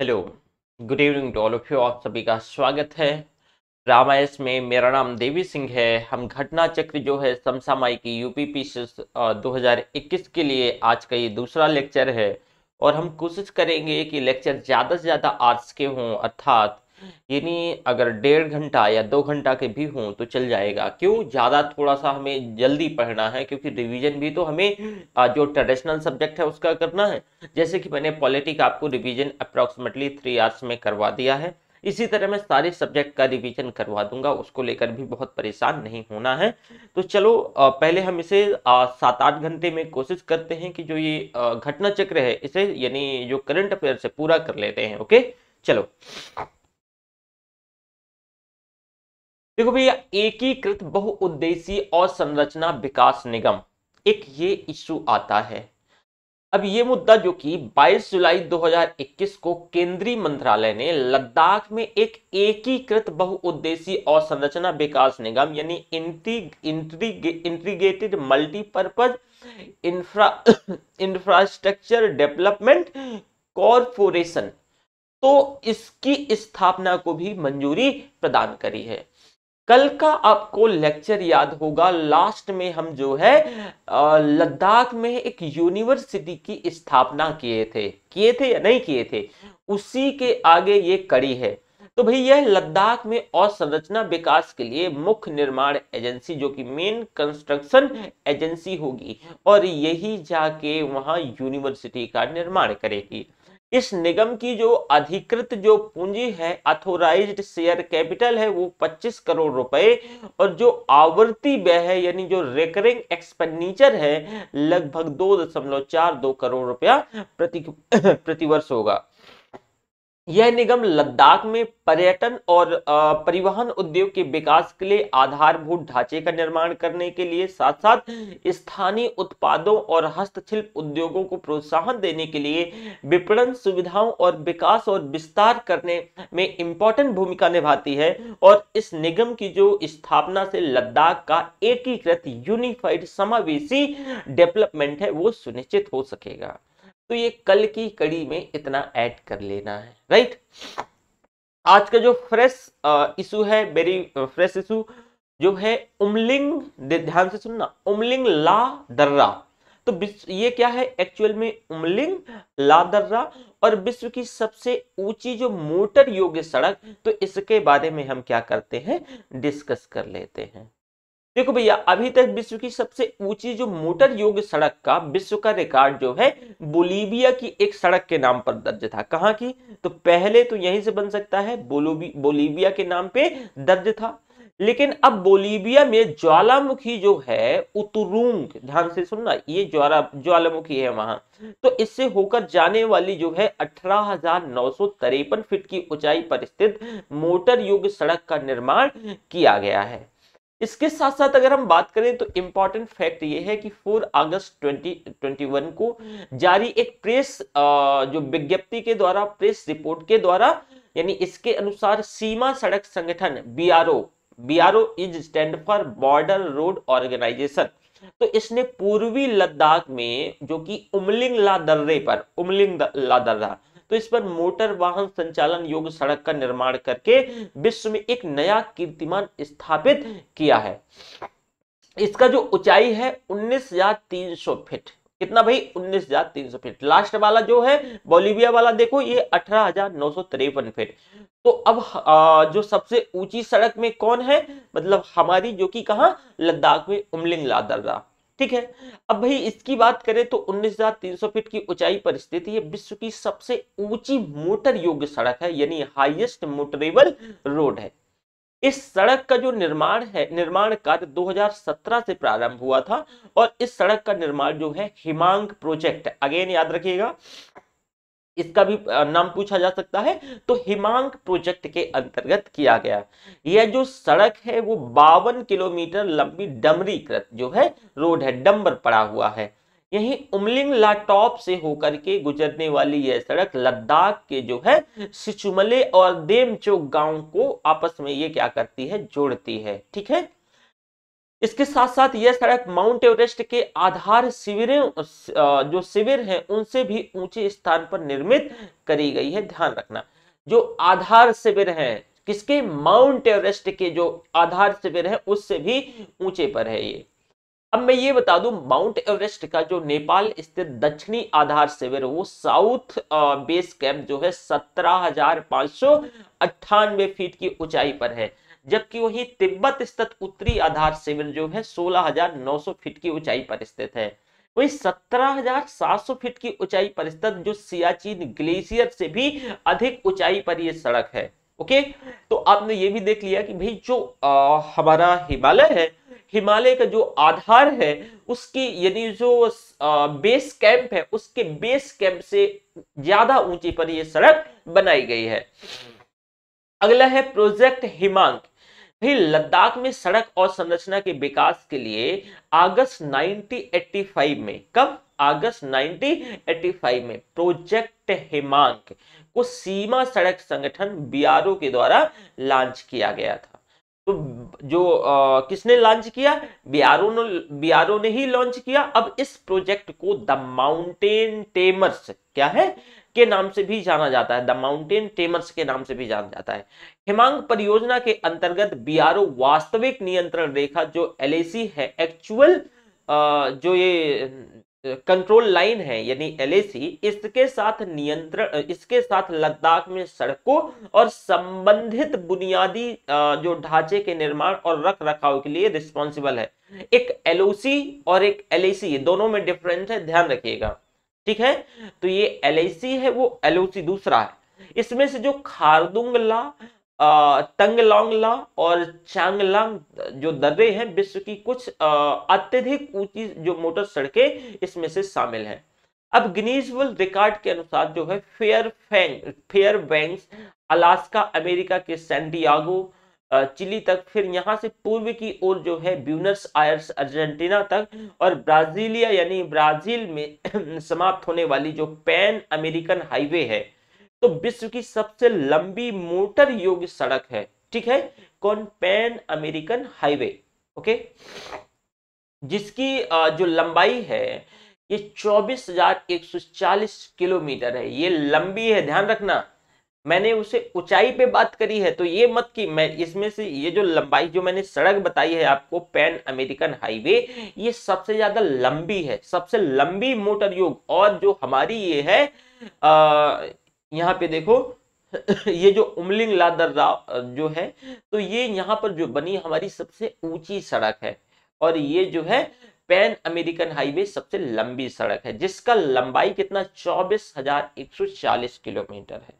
Hello good evening to all of you आप सभी का स्वागत है रामायस में मेरा नाम देवी सिंह है हम घटना चक्र जो है समसामायिकी पी से 2021 के लिए आज का ये दूसरा लेक्चर है और हम कोशिश करेंगे कि लेक्चर ज़्यादा से ज़्यादा आर्ट्स के हों अर्थात यानी अगर डेढ़ घंटा या दो घंटा के भी हों तो चल जाएगा क्यों ज़्यादा थोड़ा सा हमें जल्दी पढ़ना है क्योंकि रिवीजन भी तो हमें जो ट्रेडिशनल सब्जेक्ट है उसका करना है जैसे कि मैंने पॉलिटिक आपको रिवीजन अप्रॉक्सीमेटली थ्री आवर्स में करवा दिया है इसी तरह मैं सारे सब्जेक्ट का रिवीजन करवा दूंगा उसको लेकर भी बहुत परेशान नहीं होना है तो चलो पहले हम इसे सात आठ घंटे में कोशिश करते हैं कि जो ये घटना चक्र है इसे यानी जो करंट अफेयर से पूरा कर लेते हैं ओके चलो देखो भैया एकीकृत बहुउद्देशीय और संरचना विकास निगम एक ये इश्यू आता है अब ये मुद्दा जो कि 22 जुलाई 2021 को केंद्रीय मंत्रालय ने लद्दाख में एक एकीकृत बहुउद्देशीय और संरचना विकास निगम यानी integrated multipurpose infra infrastructure development corporation तो इसकी स्थापना को भी मंजूरी प्रदान करी है कल का आपको लेक्चर याद होगा लास्ट में हम जो है लद्दाख में एक यूनिवर्सिटी की स्थापना किए थे किए थे या नहीं किए थे उसी के आगे ये कड़ी है तो भाई यह लद्दाख में अवसंरचना विकास के लिए मुख्य निर्माण एजेंसी जो कि मेन कंस्ट्रक्शन एजेंसी होगी और यही जाके वहां यूनिवर्सिटी का निर्माण करेगी इस निगम की जो अधिकृत जो पूंजी है अथोराइज्ड शेयर कैपिटल है वो 25 करोड़ रुपए और जो आवर्ती व्यय है यानी जो रेकरिंग एक्सपेंडिचर है लगभग दो दशमलव चार दो करोड़ रुपया प्रति प्रतिवर्ष होगा यह निगम लद्दाख में पर्यटन और परिवहन उद्योग के विकास के लिए आधारभूत ढांचे का निर्माण करने के लिए साथ साथ स्थानीय उत्पादों और हस्तशिल्प उद्योगों को प्रोत्साहन देने के लिए विपणन सुविधाओं और विकास और विस्तार करने में इम्पोर्टेंट भूमिका निभाती है और इस निगम की जो स्थापना से लद्दाख का एकीकृत यूनिफाइड समावेशी डेवलपमेंट है वो सुनिश्चित हो सकेगा तो ये कल की कड़ी में इतना ऐड कर लेना है राइट आज का जो फ्रेश इशू है वेरी फ्रेश इशू जो है उमलिंग ध्यान से सुनना उमलिंग ला दर्रा तो ये क्या है एक्चुअल में उमलिंग ला दर्रा और विश्व की सबसे ऊंची जो मोटर योग्य सड़क तो इसके बारे में हम क्या करते हैं डिस्कस कर लेते हैं देखो भैया अभी तक विश्व की सबसे ऊंची जो मोटर योग्य सड़क का विश्व का रिकॉर्ड जो है बोलीविया की एक सड़क के नाम पर दर्ज था कहाँ की तो पहले तो यहीं से बन सकता है बोलीविया के नाम पे दर्ज था लेकिन अब बोलीविया में ज्वालामुखी जो है उतुरुंग ध्यान से सुनना ये ज्वाला ज्वालामुखी है वहां तो इससे होकर जाने वाली जो है अठारह फीट की ऊंचाई पर स्थित मोटर योग्य सड़क का निर्माण किया गया है इसके साथ साथ अगर हम बात करें तो इंपॉर्टेंट फैक्ट ये है कि 4 अगस्त 2021 को जारी एक प्रेस जो विज्ञप्ति के द्वारा प्रेस रिपोर्ट के द्वारा यानी इसके अनुसार सीमा सड़क संगठन B R O is stand for border road organisation तो इसने पूर्वी लद्दाख में जो कि उमलिंग ला दर्रे पर उमलिंग ला दर्रा तो इस पर मोटर वाहन संचालन योग्य सड़क का निर्माण करके विश्व में एक नया कीर्तिमान स्थापित किया है इसका जो ऊंचाई है उन्नीस हजार तीन सौ फीट कितना भाई उन्नीस हजार तीन सौ फीट लास्ट वाला जो है बोलीविया वाला देखो ये अठारह हजार नौ सौ तिरपन फीट तो अब जो सबसे ऊंची सड़क में कौन है मतलब हमारी जो कि कहा लद्दाख में उमलिंग लादर्रा ठीक है अब भाई इसकी बात करें तो 19,300 फीट की ऊंचाई पर स्थित ये विश्व की सबसे ऊंची मोटर योग्य सड़क है यानी हाईएस्ट मोटरेबल रोड है इस सड़क का जो निर्माण है निर्माण कार्य 2017 से प्रारंभ हुआ था और इस सड़क का निर्माण जो है हिमांग प्रोजेक्ट अगेन याद रखिएगा इसका भी नाम पूछा जा सकता है तो हिमांक प्रोजेक्ट के अंतर्गत किया गया यह जो सड़क है वो बावन किलोमीटर लंबी डमरीकृत जो है रोड है डम्बर पड़ा हुआ है यही उमलिंग लाटॉप से होकर के गुजरने वाली यह सड़क लद्दाख के जो है सिचुमले और देमचोक गांव को आपस में ये क्या करती है जोड़ती है ठीक है इसके साथ साथ यह सड़क माउंट एवरेस्ट के आधार शिविरों जो शिविर हैं उनसे भी ऊंचे स्थान पर निर्मित करी गई है ध्यान रखना जो आधार शिविर हैं किसके माउंट एवरेस्ट के जो आधार शिविर है उससे भी ऊंचे पर है ये अब मैं ये बता दूं माउंट एवरेस्ट का जो नेपाल स्थित दक्षिणी आधार शिविर वो साउथ बेस कैंप जो है सत्रह फीट की ऊंचाई पर है जबकि वही तिब्बत स्थित उत्तरी आधार शिविर जो है 16,900 फीट की ऊंचाई पर स्थित है वही 17,700 फीट की ऊंचाई पर स्थित जो सियाचिन ग्लेशियर से भी अधिक ऊंचाई पर यह सड़क है ओके तो आपने ये भी देख लिया कि भाई जो आ, हमारा हिमालय है हिमालय का जो आधार है उसकी यानी जो आ, बेस कैंप है उसके बेस कैंप से ज्यादा ऊंची पर यह सड़क बनाई गई है अगला है प्रोजेक्ट हिमांक फिर लद्दाख में सड़क और संरचना के विकास के लिए अगस्त 1985 में कब अगस्त 1985 में प्रोजेक्ट हिमांक को सीमा सड़क संगठन बीआरओ के द्वारा लॉन्च किया गया था तो जो आ, किसने लॉन्च किया बीआरओ ने बीआरओ ने ही लॉन्च किया अब इस प्रोजेक्ट को द माउंटेन टेमर्स क्या है के नाम से भी जाना जाता है द माउंटेन टेमर्स के नाम से भी जाना जाता है हिमांग परियोजना के अंतर्गत बी वास्तविक नियंत्रण रेखा जो एल है एक्चुअल जो ये कंट्रोल लाइन है यानी एलएसी इसके साथ नियंत्रण इसके साथ लद्दाख में सड़कों और संबंधित बुनियादी जो ढांचे के निर्माण और रख रखाव के लिए रिस्पॉन्सिबल है एक एलओसी और एक एलएसी दोनों में डिफरेंस है ध्यान रखिएगा ठीक है तो ये एल है वो एल दूसरा है इसमें से जो खारदुंगला तंगलोंगला और चांगलांग जो दर्रे हैं विश्व की कुछ अत्यधिक ऊंची जो मोटर सड़कें इसमें से शामिल हैं अब गिनीज वर्ल्ड रिकॉर्ड के अनुसार जो है फेयर फेंग फेयर बैंक्स अलास्का अमेरिका के सैंडियागो चिली तक फिर यहाँ से पूर्व की ओर जो है ब्यूनस आयर्स अर्जेंटीना तक और ब्राजीलिया यानी ब्राजील में समाप्त होने वाली जो पैन अमेरिकन हाईवे है तो विश्व की सबसे लंबी मोटर योग्य सड़क है ठीक है कौन पैन अमेरिकन हाईवे ओके जिसकी जो लंबाई है ये 24,140 किलोमीटर है ये लंबी है ध्यान रखना मैंने उसे ऊंचाई पे बात करी है तो ये मत कि मैं इसमें से ये जो लंबाई जो मैंने सड़क बताई है आपको पैन अमेरिकन हाईवे ये सबसे ज्यादा लंबी है सबसे लंबी मोटर योग और जो हमारी ये है आ, यहाँ पे देखो ये जो उमलिंग लादर जो है तो ये यहाँ पर जो बनी हमारी सबसे ऊंची सड़क है और ये जो है पैन अमेरिकन हाईवे सबसे लंबी सड़क है जिसका लंबाई कितना चौबीस हजार एक सौ चालीस किलोमीटर है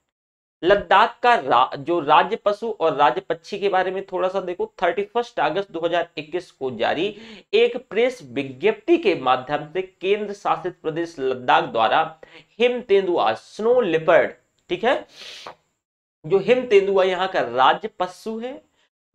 लद्दाख का रा, जो राज्य पशु और राज्य पक्षी के बारे में थोड़ा सा देखो 31 अगस्त 2021 को जारी एक प्रेस विज्ञप्ति के माध्यम से केंद्र शासित प्रदेश लद्दाख द्वारा हिम तेंदुआ स्नो लिपर्ड ठीक है जो हिम तेंदुआ यहाँ का राज्य पशु है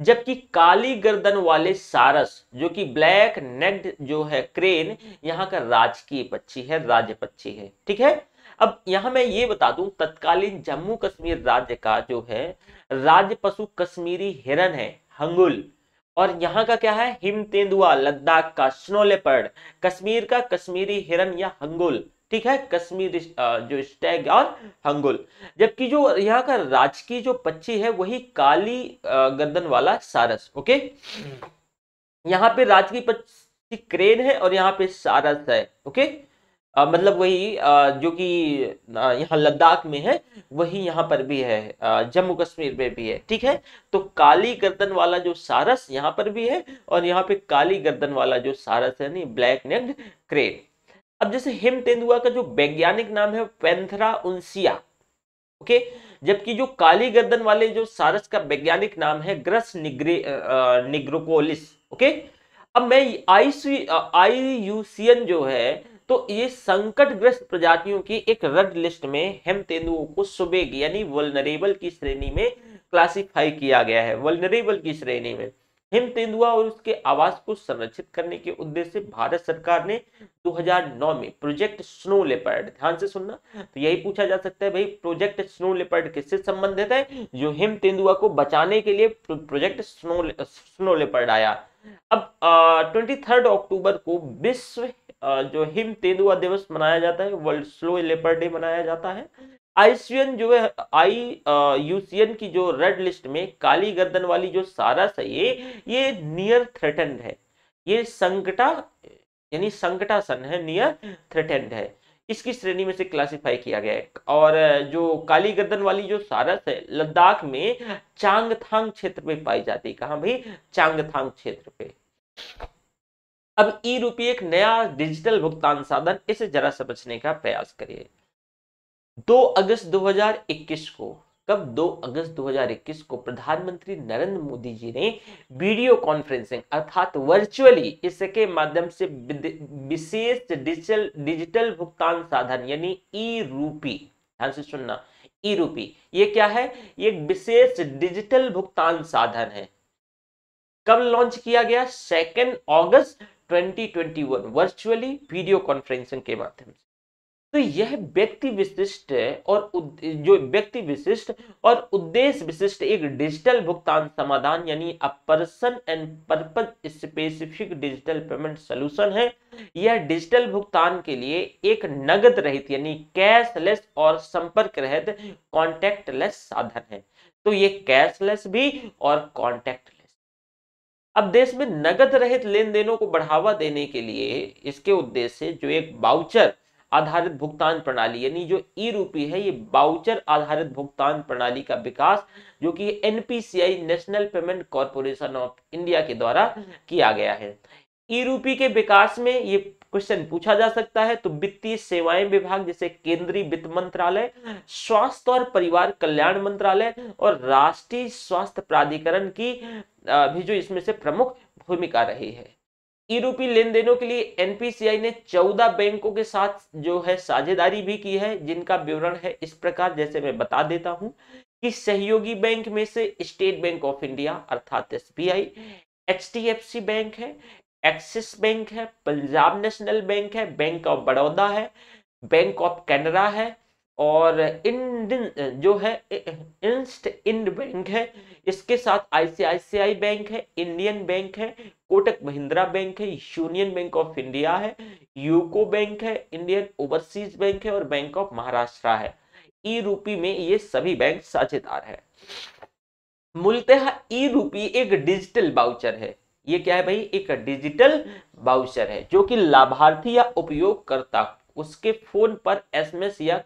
जबकि काली गर्दन वाले सारस जो कि ब्लैक नेक्ड जो है क्रेन यहाँ का राजकीय पक्षी है राज्य पक्षी है ठीक है अब यहां मैं ये बता दूं तत्कालीन जम्मू कश्मीर राज्य का जो है राज्य पशु कश्मीरी हिरन है हंगुल और यहाँ का क्या है हिम तेंदुआ लद्दाख का स्नो कश्मीर का कश्मीरी हिरन या हंगुल ठीक है कश्मीर जो स्टैग और हंगुल जबकि जो यहाँ का राजकीय जो पक्षी है वही काली गर्दन वाला सारस ओके हम्म। यहाँ पे राजकीय पक्षी क्रेन है और यहाँ पे सारस है ओके आ, मतलब वही आ, जो कि यहाँ लद्दाख में है वही यहाँ पर भी है जम्मू कश्मीर में भी है ठीक है तो काली गर्दन वाला जो सारस यहाँ पर भी है और यहाँ पे काली गर्दन वाला जो सारस है नहीं ब्लैक नेक्ड क्रेन अब जैसे हिम तेंदुआ का जो वैज्ञानिक नाम है पेंथरा उन्सिया ओके जबकि जो काली गर्दन वाले जो सारस का वैज्ञानिक नाम है ग्रस निग्रे निग्रोकोलिस ओके अब मैं आई आईयूसियन जो है तो ये संकटग्रस्त प्रजातियों की एक रेड लिस्ट में हेम तेंदुओं को सुबेग यानी वलनरेबल की श्रेणी में क्लासिफाई किया गया है वलनरेबल की श्रेणी में हिम तेंदुआ और उसके आवास को संरक्षित करने के उद्देश्य से भारत सरकार ने 2009 में प्रोजेक्ट स्नो लेपर्ड ध्यान से सुनना तो यही पूछा जा सकता है भाई प्रोजेक्ट स्नो लेपर्ड किससे संबंधित है जो हिम तेंदुआ को बचाने के लिए प्रोजेक्ट स्नो स्नो लेपर्ड आया अब ट्वेंटी थर्ड अक्टूबर को विश्व जो हिम तेंदुआ दिवस मनाया जाता है वर्ल्ड स्लो लेपर डे मनाया जाता है आईसीएन जो है आई यूसीएन की जो रेड लिस्ट में काली गर्दन वाली जो सारस है ये ये नियर थ्रेटेंड है ये संकटा यानी संकटासन है नियर थ्रेटेंड है इसकी श्रेणी में से क्लासिफाई किया गया है और जो काली गर्दन वाली जो सारस है लद्दाख में चांगथांग क्षेत्र में पाई जाती है कहा भाई चांगथांग क्षेत्र पे अब ई रूपी एक नया डिजिटल भुगतान साधन इसे जरा समझने का प्रयास करिए 2 अगस्त 2021 को कब 2 अगस्त 2021 को प्रधानमंत्री नरेंद्र मोदी जी ने वीडियो कॉन्फ्रेंसिंग अर्थात वर्चुअली इसके माध्यम से विशेष डिजिटल डिजिटल भुगतान साधन यानी ई रूपी ध्यान से सुनना ई रूपी ये क्या है ये विशेष डिजिटल भुगतान साधन है कब लॉन्च किया गया सेकेंड अगस्त 2021 वर्चुअली वीडियो कॉन्फ्रेंसिंग के माध्यम से तो यह व्यक्ति विशिष्ट और जो व्यक्ति विशिष्ट और उद्देश्य विशिष्ट एक डिजिटल भुगतान समाधान यानी a person and purpose specific digital payment solution है यह डिजिटल भुगतान के लिए एक नगद रहित यानी कैशलेस और संपर्क रहित कॉन्टेक्ट साधन है तो ये कैशलेस भी और कॉन्टेक्ट अब देश में नगद रहित लेन देनों को बढ़ावा देने के लिए इसके उद्देश्य जो एक बाउचर आधारित भुगतान प्रणाली यानी जो ई रूपी है ये बाउचर आधारित भुगतान प्रणाली का विकास जो कि NPCI national payment corporation of India के द्वारा किया गया है ई रूपी के विकास में ये क्वेश्चन पूछा जा सकता है तो वित्तीय सेवाएं विभाग जैसे केंद्रीय वित्त मंत्रालय स्वास्थ्य और परिवार कल्याण मंत्रालय और राष्ट्रीय स्वास्थ्य प्राधिकरण की भी जो इसमें से प्रमुख भूमिका रही है रूपी लेन देनों के लिए एनपीसीआई ने 14 बैंकों के साथ जो है साझेदारी भी की है जिनका विवरण है इस प्रकार जैसे मैं बता देता हूं कि सहयोगी बैंक में से स्टेट बैंक ऑफ इंडिया अर्थात एस सी बैंक है एक्सिस बैंक है पंजाब नेशनल बैंक है बैंक ऑफ बड़ौदा है बैंक ऑफ कैनरा है और इन Uh, जो है इंस्ट इंड बैंक है इसके साथ आईसीआईसीआई बैंक है इंडियन बैंक है कोटक महिंद्रा बैंक है यूनियन बैंक ऑफ इंडिया है यूको बैंक है इंडियन ओवरसीज बैंक है और बैंक ऑफ महाराष्ट्र है ई e रूपी में ये सभी बैंक साझेदार है मूलतः ई e रूपी एक डिजिटल बाउचर है ये क्या है भाई एक डिजिटल बाउचर है जो कि लाभार्थी या उपयोगकर्ता उसके फोन पर एसएमएस या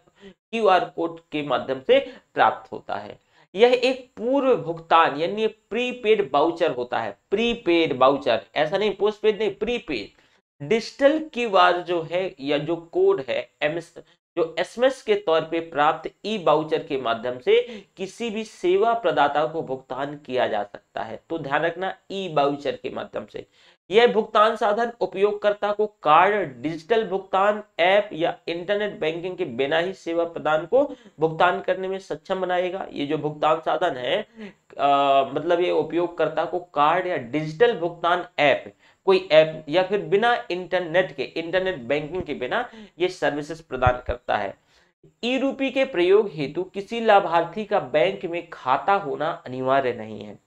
क्यूआर कोड के माध्यम से प्राप्त होता है यह एक पूर्व भुगतान यानी प्रीपेड बाउचर होता है प्रीपेड बाउचर ऐसा नहीं पोस्टपेड नहीं प्रीपेड डिजिटल क्यूआर जो है या जो कोड है एमएस जो एसएमएस के तौर पे प्राप्त ई बाउचर के माध्यम से किसी भी सेवा प्रदाता को भुगतान किया जा सकता है तो ध्यान रखना ई बाउचर के माध्यम से यह भुगतान साधन उपयोगकर्ता को कार्ड डिजिटल भुगतान ऐप या इंटरनेट बैंकिंग के बिना ही सेवा प्रदान को भुगतान करने में सक्षम बनाएगा ये जो भुगतान साधन है आ, मतलब ये उपयोगकर्ता को कार्ड या डिजिटल भुगतान ऐप कोई ऐप या फिर बिना इंटरनेट के इंटरनेट बैंकिंग के बिना ये सर्विसेस प्रदान करता है ई रूपी के प्रयोग हेतु किसी लाभार्थी का बैंक में खाता होना अनिवार्य नहीं है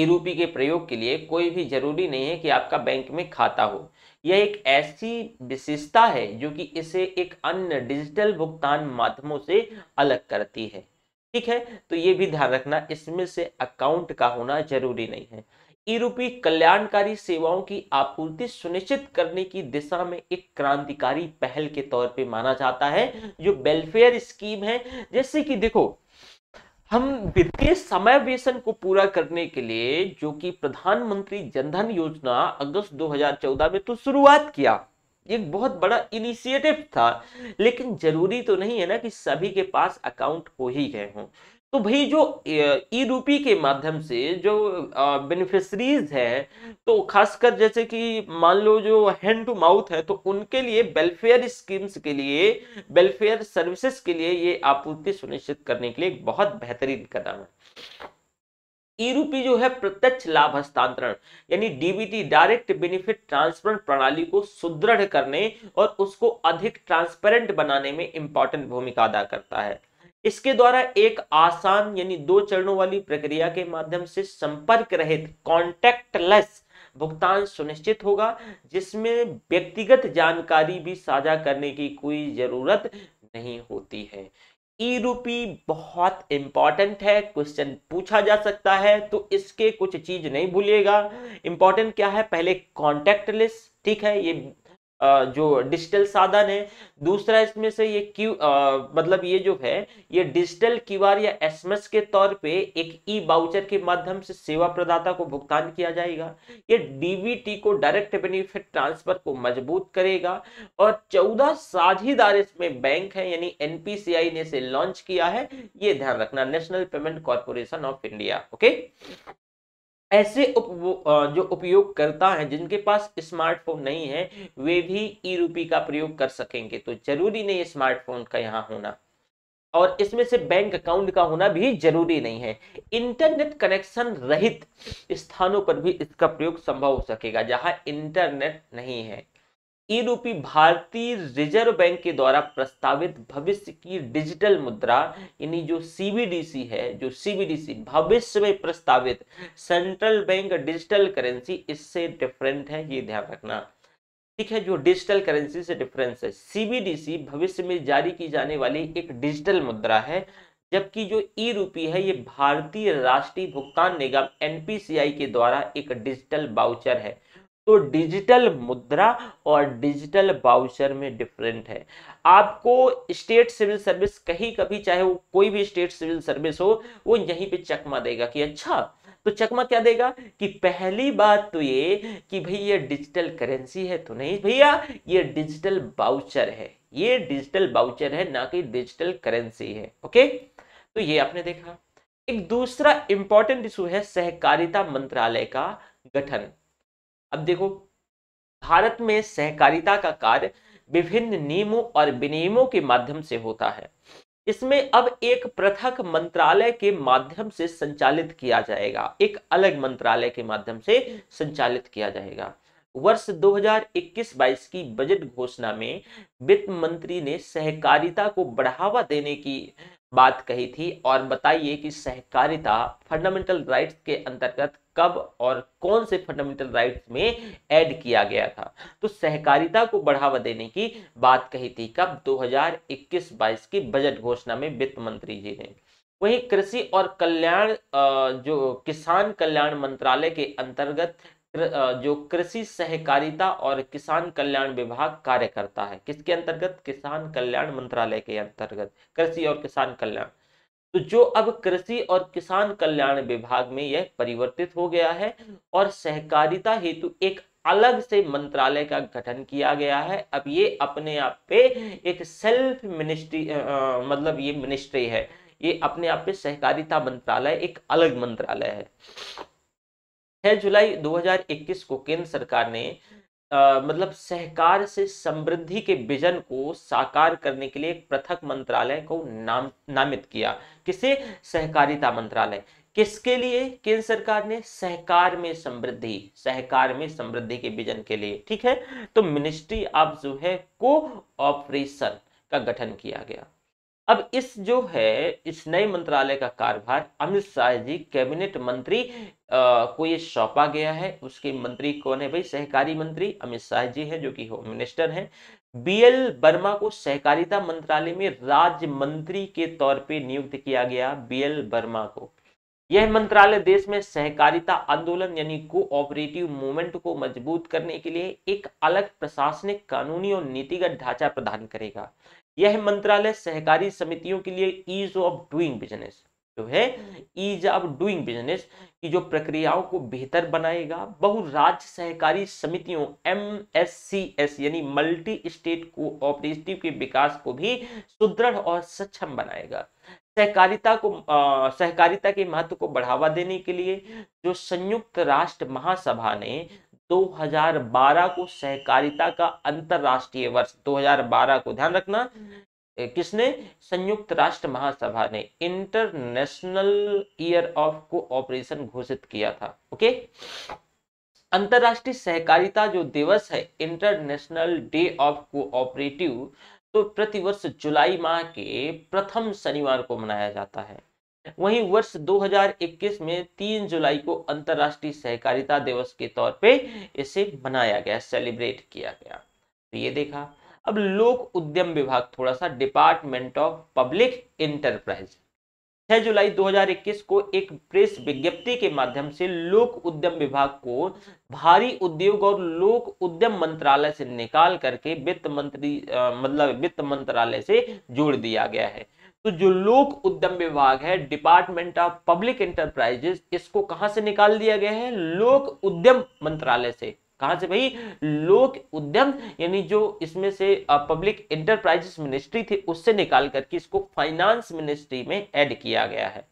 ईरूपी e के प्रयोग के लिए कोई भी जरूरी नहीं है कि आपका बैंक में खाता हो यह एक ऐसी विशेषता है जो कि इसे एक अन्य डिजिटल भुगतान माध्यमों से अलग करती है ठीक है तो ये भी ध्यान रखना इसमें से अकाउंट का होना जरूरी नहीं है रूपी e कल्याणकारी सेवाओं की आपूर्ति सुनिश्चित करने की दिशा में एक क्रांतिकारी पहल के तौर पे माना जाता है जो वेलफेयर स्कीम है जैसे कि देखो हम वित्तीय समय व्यसन को पूरा करने के लिए जो कि प्रधानमंत्री जनधन योजना अगस्त 2014 में तो शुरुआत किया एक बहुत बड़ा इनिशिएटिव था लेकिन जरूरी तो नहीं है ना कि सभी के पास अकाउंट हो ही गए हों तो भाई जो ई रूपी के माध्यम से जो बेनिफिशरीज हैं तो खासकर जैसे कि मान लो जो हैंड टू माउथ है तो उनके लिए वेलफेयर स्कीम्स के लिए वेलफेयर सर्विसेज के लिए ये आपूर्ति सुनिश्चित करने के लिए एक बहुत बेहतरीन कदम है ई रूपी जो है प्रत्यक्ष लाभ हस्तांतरण यानी डीबीटी डायरेक्ट बेनिफिट ट्रांसफर प्रणाली को सुदृढ़ करने और उसको अधिक ट्रांसपेरेंट बनाने में इंपॉर्टेंट भूमिका अदा करता है इसके द्वारा एक आसान यानी दो चरणों वाली प्रक्रिया के माध्यम से संपर्क रहित कॉन्टेक्ट भुगतान सुनिश्चित होगा जिसमें व्यक्तिगत जानकारी भी साझा करने की कोई जरूरत नहीं होती है ई रूपी बहुत इंपॉर्टेंट है क्वेश्चन पूछा जा सकता है तो इसके कुछ चीज नहीं भूलिएगा इंपॉर्टेंट क्या है पहले कॉन्टेक्ट ठीक है ये जो डिजिटल साधन है दूसरा इसमें से ये क्यू मतलब ये जो है ये डिजिटल क्यूआर या एसएमएस के तौर पे एक ई बाउचर के माध्यम से सेवा प्रदाता को भुगतान किया जाएगा ये डीबीटी को डायरेक्ट बेनिफिट ट्रांसफर को मजबूत करेगा और चौदह साझेदार इसमें बैंक है यानी एनपीसीआई ने इसे लॉन्च किया है ये ध्यान रखना national payment corporation of India okay ऐसे उप जो उपयोगकर्ता हैं जिनके पास स्मार्टफोन नहीं है वे भी ई रूपी का प्रयोग कर सकेंगे तो जरूरी नहीं है स्मार्टफोन का यहाँ होना और इसमें से बैंक अकाउंट का होना भी जरूरी नहीं है इंटरनेट कनेक्शन रहित स्थानों पर भी इसका प्रयोग संभव हो सकेगा जहां इंटरनेट नहीं है ई रूपी भारतीय रिजर्व बैंक के द्वारा प्रस्तावित भविष्य की डिजिटल मुद्रा यानी जो सीबीडीसी है जो सीबीडीसी भविष्य में प्रस्तावित सेंट्रल बैंक डिजिटल करेंसी इससे डिफरेंट है ये ध्यान रखना ठीक है जो डिजिटल करेंसी से डिफरेंस है सीबीडीसी भविष्य में जारी की जाने वाली एक डिजिटल मुद्रा है जबकि जो ई रूपी है ये भारतीय राष्ट्रीय भुगतान निगम एनपीसीआई के द्वारा एक डिजिटल बाउचर है तो डिजिटल मुद्रा और डिजिटल बाउचर में डिफरेंट है आपको स्टेट सिविल सर्विस कहीं कभी चाहे वो कोई भी स्टेट सिविल सर्विस हो वो यहीं पे चकमा देगा कि अच्छा तो चकमा क्या देगा कि पहली बात तो ये कि भाई ये डिजिटल करेंसी है तो नहीं भैया ये डिजिटल बाउचर है ये डिजिटल बाउचर है ना कि डिजिटल करेंसी है ओके तो ये आपने देखा एक दूसरा इंपॉर्टेंट इशू है सहकारिता मंत्रालय का गठन अब देखो भारत में सहकारिता का कार्य विभिन्न नियमों और विनियमों के माध्यम से होता है इसमें अब एक पृथक मंत्रालय के माध्यम से संचालित किया जाएगा एक अलग मंत्रालय के माध्यम से संचालित किया जाएगा वर्ष 2021-22 की बजट घोषणा में वित्त मंत्री ने सहकारिता को बढ़ावा देने की बात कही थी और बताइए कि सहकारिता फंडामेंटल राइट्स के अंतर्गत कब और कौन से फंडामेंटल राइट्स में ऐड किया गया था तो सहकारिता को बढ़ावा देने की बात कही थी कब 2021-22 की बजट घोषणा में वित्त मंत्री जी ने वहीं कृषि और कल्याण जो किसान कल्याण मंत्रालय के अंतर्गत जो कृषि सहकारिता और किसान कल्याण विभाग कार्य करता है किसके अंतर्गत किसान कल्याण मंत्रालय के अंतर्गत कृषि और किसान कल्याण तो जो अब कृषि और किसान कल्याण विभाग में यह परिवर्तित हो गया है और सहकारिता हेतु एक अलग से मंत्रालय का गठन किया गया है अब ये अपने आप पे एक सेल्फ मिनिस्ट्री मतलब ये मिनिस्ट्री है ये अपने आप पे सहकारिता मंत्रालय एक अलग मंत्रालय है छह जुलाई 2021 को केंद्र सरकार ने आ, मतलब सहकार से समृद्धि के विजन को साकार करने के लिए एक पृथक मंत्रालय को नाम नामित किया किसे सहकारिता मंत्रालय किसके लिए केंद्र सरकार ने सहकार में समृद्धि सहकार में समृद्धि के विजन के लिए ठीक है तो मिनिस्ट्री ऑफ जो है को ऑपरेशन का गठन किया गया अब इस जो है इस नए मंत्रालय का कार्यभार अमित शाह जी कैबिनेट मंत्री को ये सौंपा गया है उसके मंत्री कौन है भाई सहकारी मंत्री अमित शाह जी हैं जो कि होम मिनिस्टर हैं बीएल वर्मा को सहकारिता मंत्रालय में राज्य मंत्री के तौर पे नियुक्त किया गया बीएल वर्मा को यह मंत्रालय देश में सहकारिता आंदोलन यानी कोऑपरेटिव मूवमेंट को मजबूत करने के लिए एक अलग प्रशासनिक कानूनी और नीतिगत ढांचा प्रदान करेगा यह मंत्रालय सहकारी समितियों के लिए ईज ऑफ डूइंग बिजनेस जो है ईज ऑफ डूइंग बिजनेस की जो प्रक्रियाओं को बेहतर बनाएगा बहुराज्य सहकारी समितियों एम एस सी एस यानी मल्टी स्टेट कोऑपरेटिव के विकास को भी सुदृढ़ और सक्षम बनाएगा सहकारिता को आ, सहकारिता के महत्व को बढ़ावा देने के लिए जो संयुक्त राष्ट्र महासभा ने 2012 को सहकारिता का अंतरराष्ट्रीय वर्ष 2012 को ध्यान रखना किसने संयुक्त राष्ट्र महासभा ने इंटरनेशनल ईयर ऑफ कोऑपरेशन घोषित किया था ओके अंतरराष्ट्रीय सहकारिता जो दिवस है इंटरनेशनल डे ऑफ कोऑपरेटिव तो प्रतिवर्ष जुलाई माह के प्रथम शनिवार को मनाया जाता है वहीं वर्ष 2021 में 3 जुलाई को अंतरराष्ट्रीय सहकारिता दिवस के तौर पे इसे मनाया गया सेलिब्रेट किया गया तो ये देखा अब लोक उद्यम विभाग थोड़ा सा डिपार्टमेंट ऑफ पब्लिक इंटरप्राइज 6 जुलाई 2021 को एक प्रेस विज्ञप्ति के माध्यम से लोक उद्यम विभाग को भारी उद्योग और लोक उद्यम मंत्रालय से निकाल करके वित्त मंत्री मतलब वित्त मंत्रालय से जोड़ दिया गया है तो जो लोक उद्यम विभाग है डिपार्टमेंट ऑफ पब्लिक इंटरप्राइजेस इसको कहां से निकाल दिया गया है लोक उद्यम मंत्रालय से कहां से भाई लोक उद्यम यानी जो इसमें से पब्लिक एंटरप्राइजेस मिनिस्ट्री थी उससे निकाल करके इसको फाइनेंस मिनिस्ट्री में ऐड किया गया है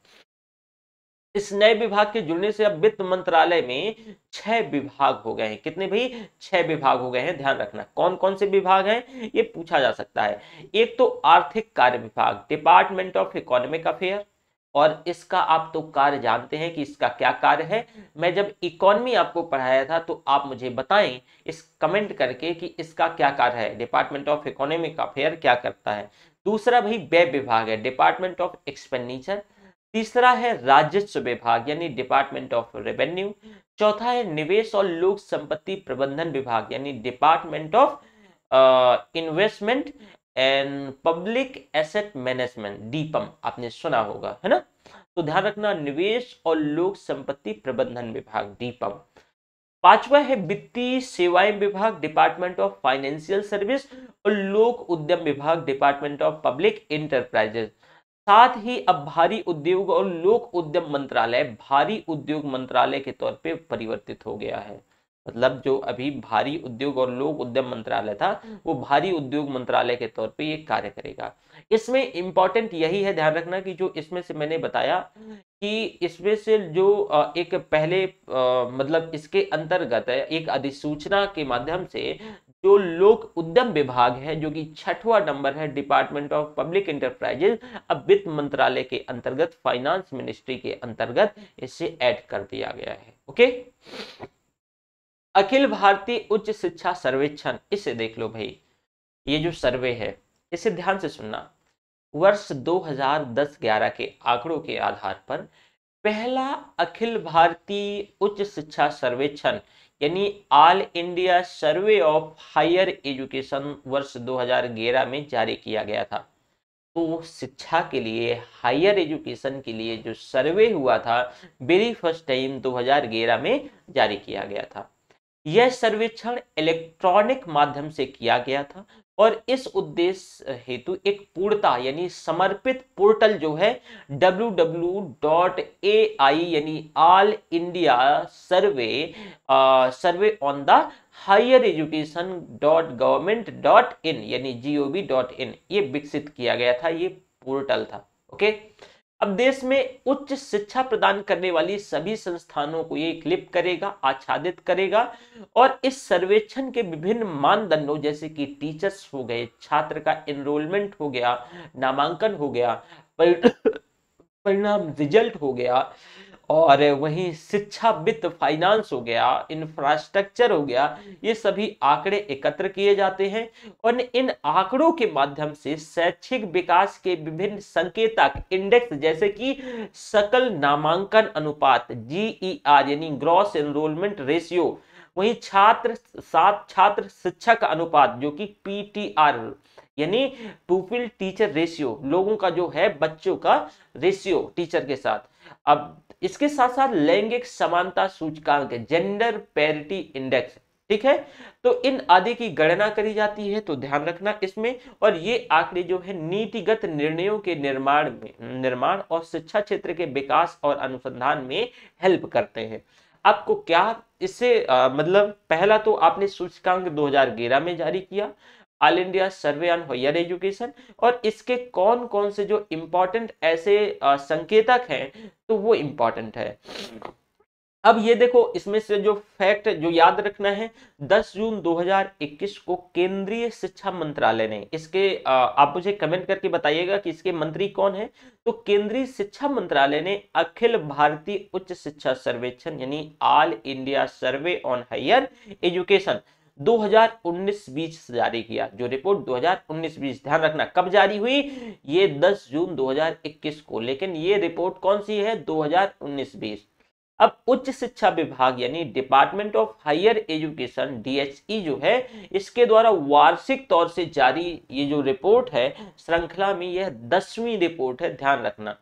इस नए विभाग के जुड़ने से अब वित्त मंत्रालय में छह विभाग हो गए हैं कितने भाई छह विभाग हो गए हैं ध्यान रखना कौन कौन से विभाग हैं ये पूछा जा सकता है एक तो आर्थिक कार्य विभाग डिपार्टमेंट ऑफ इकोनॉमिक अफेयर और इसका आप तो कार्य जानते हैं कि इसका क्या कार्य है मैं जब इकोनॉमी आपको पढ़ाया था तो आप मुझे बताएं इस कमेंट करके कि इसका क्या कार्य है डिपार्टमेंट ऑफ इकोनॉमिक अफेयर क्या करता है दूसरा भाई व्यय विभाग है डिपार्टमेंट ऑफ एक्सपेंडिचर तीसरा है राजस्व विभाग यानी डिपार्टमेंट ऑफ रेवेन्यू चौथा है निवेश और लोक संपत्ति प्रबंधन विभाग यानी department of investment and public asset management DIPAM आपने सुना होगा है ना तो ध्यान रखना निवेश और लोक संपत्ति प्रबंधन विभाग डीपम पांचवा है वित्तीय सेवाएं विभाग डिपार्टमेंट ऑफ फाइनेंशियल सर्विस और लोक उद्यम विभाग डिपार्टमेंट ऑफ पब्लिक इंटरप्राइजेस साथ ही अब भारी उद्योग और लोक उद्यम मंत्रालय भारी उद्योग मंत्रालय के तौर पे परिवर्तित हो गया है मतलब जो अभी भारी उद्योग और लोक उद्यम मंत्रालय था हम्म। वो भारी उद्योग मंत्रालय के तौर पे ये कार्य करेगा इसमें इम्पोर्टेंट यही है ध्यान रखना कि जो इसमें से मैंने बताया हम्म। कि इसमें से जो एक पहले मतलब इसके अंतर्गत एक अधिसूचना के माध्यम से हम्म। जो लोक उद्यम विभाग है जो कि छठवा नंबर है डिपार्टमेंट ऑफ पब्लिक इंटरप्राइजेज अब वित्त मंत्रालय के अंतर्गत फाइनेंस मिनिस्ट्री के अंतर्गत इसे ऐड कर दिया गया है ओके अखिल भारतीय उच्च शिक्षा सर्वेक्षण इसे देख लो भाई ये जो सर्वे है इसे ध्यान से सुनना वर्ष 2010-11 के आंकड़ों के आधार पर पहला अखिल भारतीय उच्च शिक्षा सर्वेक्षण यानी all India survey of higher education वर्ष 2011 में जारी किया गया था तो शिक्षा के लिए हायर एजुकेशन के लिए जो सर्वे हुआ था वेरी फर्स्ट टाइम 2011 में जारी किया गया था यह सर्वेक्षण इलेक्ट्रॉनिक माध्यम से किया गया था और इस उद्देश्य हेतु एक पूर्णता यानी समर्पित पोर्टल जो है www.ai यानी all India survey survey on the higher education dot government dot in यानी जी ओ डॉट इन ये विकसित किया गया था ये पोर्टल था ओके okay? अब देश में उच्च शिक्षा प्रदान करने वाली सभी संस्थानों को ये क्लिप करेगा आच्छादित करेगा और इस सर्वेक्षण के विभिन्न मानदंडों जैसे कि टीचर्स हो गए छात्र का एनरोलमेंट हो गया नामांकन हो गया परिणाम रिजल्ट हो गया और वहीं शिक्षा वित्त फाइनेंस हो गया इंफ्रास्ट्रक्चर हो गया ये सभी आंकड़े एकत्र किए जाते हैं और इन आंकड़ों के माध्यम से शैक्षिक विकास के विभिन्न संकेतक इंडेक्स जैसे कि सकल नामांकन अनुपात जीईआर e यानी ग्रॉस एनरोलमेंट रेशियो वहीं छात्र सात छात्र शिक्षक अनुपात जो कि पी यानी पुपिल टीचर रेशियो लोगों का जो है बच्चों का रेशियो टीचर के साथ अब इसके साथ साथ लैंगिक समानता सूचकांक जेंडर पेरिटी इंडेक्स ठीक है तो इन आदि की गणना करी जाती है तो ध्यान रखना इसमें और ये आंकड़े जो है नीतिगत निर्णयों के निर्माण में निर्माण और शिक्षा क्षेत्र के विकास और अनुसंधान में हेल्प करते हैं आपको क्या इससे मतलब पहला तो आपने सूचकांक 2011 में जारी किया all India survey on higher education और इसके कौन कौन से जो इम्पोर्टेंट ऐसे संकेतक हैं तो वो इम्पोर्टेंट है अब ये देखो इसमें से जो फैक्ट जो याद रखना है 10 जून 2021 को केंद्रीय शिक्षा मंत्रालय ने इसके आप मुझे कमेंट करके बताइएगा कि इसके मंत्री कौन है तो केंद्रीय शिक्षा मंत्रालय ने अखिल भारतीय उच्च शिक्षा सर्वेक्षण यानी all India survey on higher education 2019 बीच से जारी किया जो रिपोर्ट 2019 बीच ध्यान रखना कब जारी हुई ये 10 जून 2021 को लेकिन ये रिपोर्ट कौन सी है 2019 बीच अब उच्च शिक्षा विभाग यानी department of higher education D जो है इसके द्वारा वार्षिक तौर से जारी ये जो रिपोर्ट है श्रृंखला में यह दसवीं रिपोर्ट है ध्यान रखना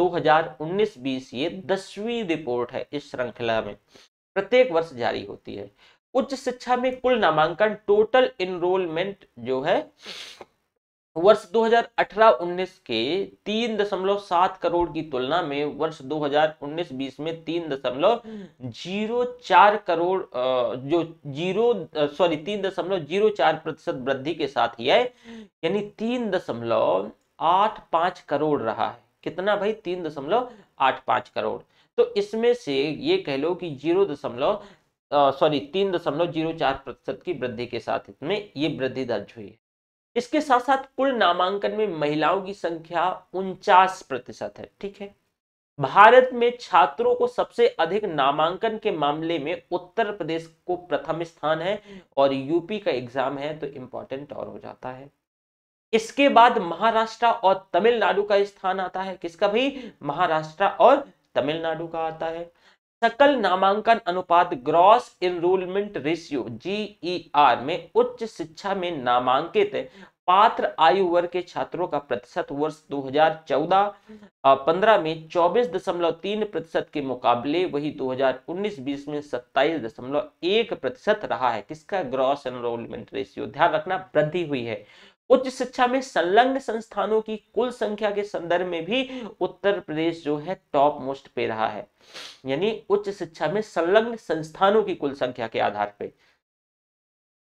2019-20 ये दसवीं रिपोर्ट है इस श्रृंखला में प्रत्येक वर्ष जारी होती है उच्च शिक्षा में कुल नामांकन टोटल इनरोलमेंट जो है वर्ष 2018-19 के 3.7 करोड़ की तुलना में वर्ष 2019-20 में 3.04 करोड़ जो जीरो सॉरी तीन दशमलव जीरो चार प्रतिशत वृद्धि के साथ ही है यानी 3.85 करोड़ रहा है कितना भाई 3.85 करोड़ तो इसमें से ये कह लो कि जीरो दशमलव सॉरी तीन दशमलव जीरो चार प्रतिशत की वृद्धि के साथ इसमें ये वृद्धि दर्ज हुई है इसके साथ साथ कुल नामांकन में महिलाओं की संख्या उनचास प्रतिशत है ठीक है भारत में छात्रों को सबसे अधिक नामांकन के मामले में उत्तर प्रदेश को प्रथम स्थान है और यूपी का एग्जाम है तो इम्पोर्टेंट और हो जाता है इसके बाद महाराष्ट्र और तमिलनाडु का स्थान आता है किसका भाई महाराष्ट्र और तमिलनाडु का आता है सकल नामांकन अनुपात ग्रॉस इनरोलमेंट रेशियो जीईआर में उच्च शिक्षा में नामांकित पात्र आयु वर्ग के छात्रों का प्रतिशत वर्ष 2014-15 में 24.3 प्रतिशत के मुकाबले वही 2019-20 में 27.1 प्रतिशत रहा है किसका ग्रॉस एनरोलमेंट रेशियो ध्यान रखना वृद्धि हुई है उच्च शिक्षा में संलग्न संस्थानों की कुल संख्या के संदर्भ में भी उत्तर प्रदेश जो है टॉप मोस्ट पे रहा है यानी उच्च शिक्षा में संलग्न संस्थानों की कुल संख्या के आधार पर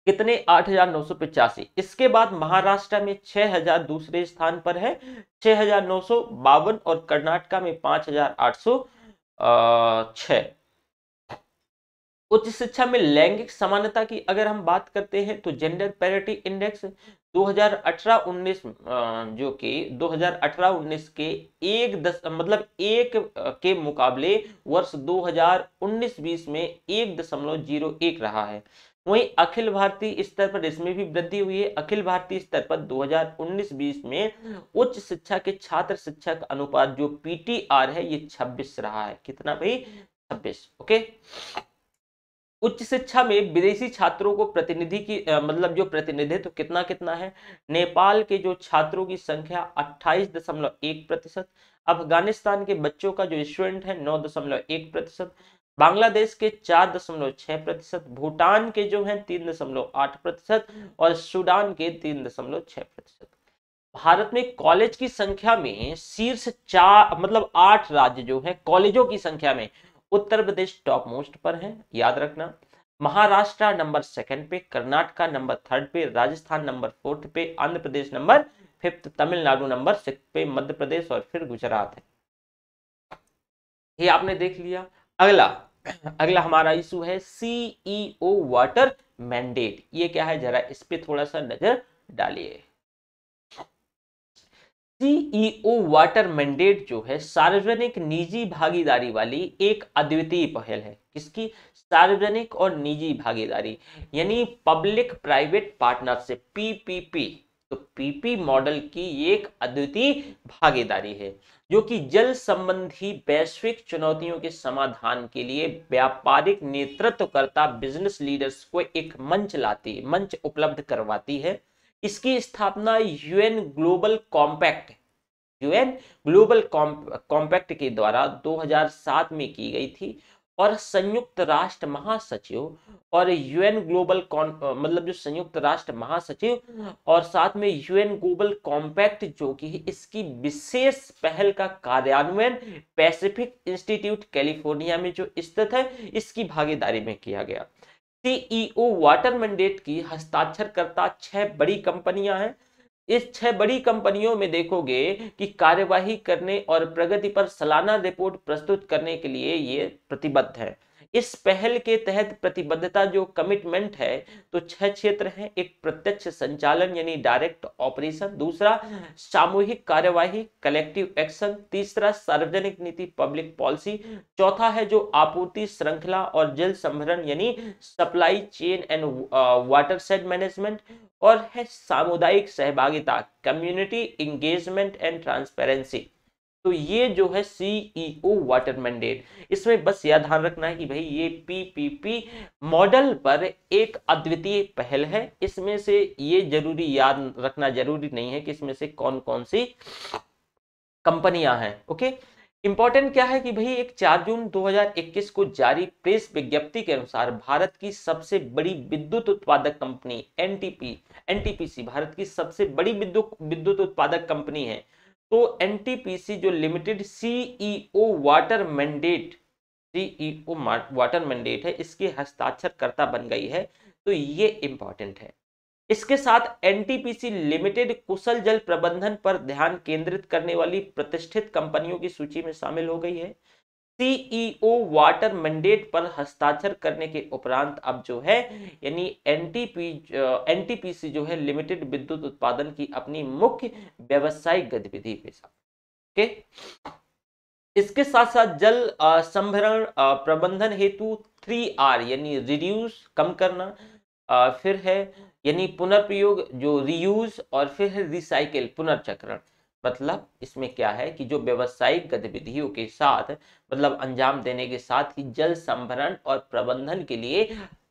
कितने 8,985 इसके बाद महाराष्ट्र में 6,000 दूसरे स्थान पर है बावन और कर्नाटका में 5,806 उच्च शिक्षा में लैंगिक समानता की अगर हम बात करते हैं तो जेंडर पैरिटी इंडेक्स 2018-19 जो कि 2018-19 के एक दस मतलब एक के मुकाबले वर्ष 2019-20 में एक दशमलव जीरो एक रहा है वहीं अखिल भारतीय स्तर पर इसमें भी वृद्धि हुई है अखिल भारतीय स्तर पर 2019-20 में उच्च शिक्षा के छात्र शिक्षक अनुपात जो पीटीआर है ये 26 रहा है कितना भाई 26 ओके उच्च शिक्षा में विदेशी छात्रों को प्रतिनिधि की मतलब जो प्रतिनिधित्व तो कितना कितना है नेपाल के जो छात्रों की संख्या अट्ठाईस दशमलव एक प्रतिशत अफगानिस्तान के बच्चों का जो स्टूडेंट है नौ दशमलव एक प्रतिशत बांग्लादेश के चार दशमलव छह प्रतिशत भूटान के जो है तीन दशमलव आठ प्रतिशत और सूडान के तीन दशमलव छह प्रतिशत भारत में कॉलेज की संख्या में शीर्ष चार मतलब आठ राज्य जो है कॉलेजों की संख्या में उत्तर प्रदेश टॉप मोस्ट पर है याद रखना महाराष्ट्र नंबर सेकंड पे कर्नाटका नंबर थर्ड पे राजस्थान नंबर फोर्थ पे Andhra Pradesh number fifth Tamil Nadu number six पे मध्य प्रदेश और फिर गुजरात है ये आपने देख लिया अगला अगला हमारा इशू है सीईओ वाटर मैंडेट ये क्या है जरा इस पे थोड़ा सा नजर डालिए सीईओ वाटर मैंडेट जो है सार्वजनिक निजी भागीदारी वाली एक अद्वितीय पहल है किसकी सार्वजनिक और निजी भागीदारी यानी पब्लिक प्राइवेट पार्टनरशिप पीपीपी तो पीपी मॉडल की एक अद्वितीय भागीदारी है जो कि जल संबंधी वैश्विक चुनौतियों के समाधान के लिए व्यापारिक नेतृत्वकर्ता बिजनेस लीडर्स को एक मंच लाती मंच उपलब्ध करवाती है इसकी स्थापना UN global compact UN global compact के द्वारा 2007 में की गई थी और संयुक्त राष्ट्र महासचिव और यूएन ग्लोबल मतलब जो संयुक्त राष्ट्र महासचिव और साथ में यूएन ग्लोबल कॉम्पैक्ट जो कि इसकी विशेष पहल का कार्यान्वयन पैसिफिक इंस्टीट्यूट कैलिफोर्निया में जो स्थित है इसकी भागीदारी में किया गया सीईओ वाटर मैंडेट की हस्ताक्षरकर्ता छह बड़ी कंपनियां हैं इस छह बड़ी कंपनियों में देखोगे कि कार्यवाही करने और प्रगति पर सालाना रिपोर्ट प्रस्तुत करने के लिए ये प्रतिबद्ध है इस पहल के तहत प्रतिबद्धता जो कमिटमेंट है तो छह क्षेत्र हैं एक प्रत्यक्ष संचालन यानी डायरेक्ट ऑपरेशन दूसरा सामूहिक कार्यवाही कलेक्टिव एक्शन तीसरा सार्वजनिक नीति पब्लिक पॉलिसी चौथा है जो आपूर्ति श्रृंखला और जल संभरण यानी supply chain and watershed management और है सामुदायिक सहभागिता कम्युनिटी इंगेजमेंट एंड ट्रांसपेरेंसी तो ये जो है सीईओ वाटर मैंडेट इसमें बस यह ध्यान रखना है कि भाई ये पीपीपी मॉडल पर एक अद्वितीय पहल है इसमें से ये जरूरी याद रखना जरूरी नहीं है कि इसमें से कौन कौन सी कंपनियां हैं ओके इंपॉर्टेंट क्या है कि भाई एक 4 जून 2021 को जारी प्रेस विज्ञप्ति के अनुसार भारत की सबसे बड़ी विद्युत उत्पादक कंपनी एनटीपी एनटीपीसी भारत की सबसे बड़ी विद्युत उत्पादक कंपनी है तो एनटीपीसी जो limited CEO water mandate CEO water mandate है इसकी हस्ताक्षरकर्ता बन गई है तो ये इंपॉर्टेंट है इसके साथ एनटीपीसी लिमिटेड कुशल जल प्रबंधन पर ध्यान केंद्रित करने वाली प्रतिष्ठित कंपनियों की सूची में शामिल हो गई है सीईओ वाटर मैंडेट पर हस्ताक्षर करने के उपरांत अब जो है यानी एनटीपी एनटीपीसी जो है लिमिटेड विद्युत उत्पादन की अपनी मुख्य व्यवसायिक गतिविधि पेशा ओके इसके साथ साथ जल संभरण प्रबंधन हेतु थ्री आर यानी रिड्यूस कम करना आ, फिर है यानी पुनर्प्रयोग जो रियूज और फिर है रिसाइकिल पुनर्चक्रण मतलब इसमें क्या है कि जो व्यवसायिक गतिविधियों के साथ मतलब अंजाम देने के साथ ही जल संभरण और प्रबंधन के लिए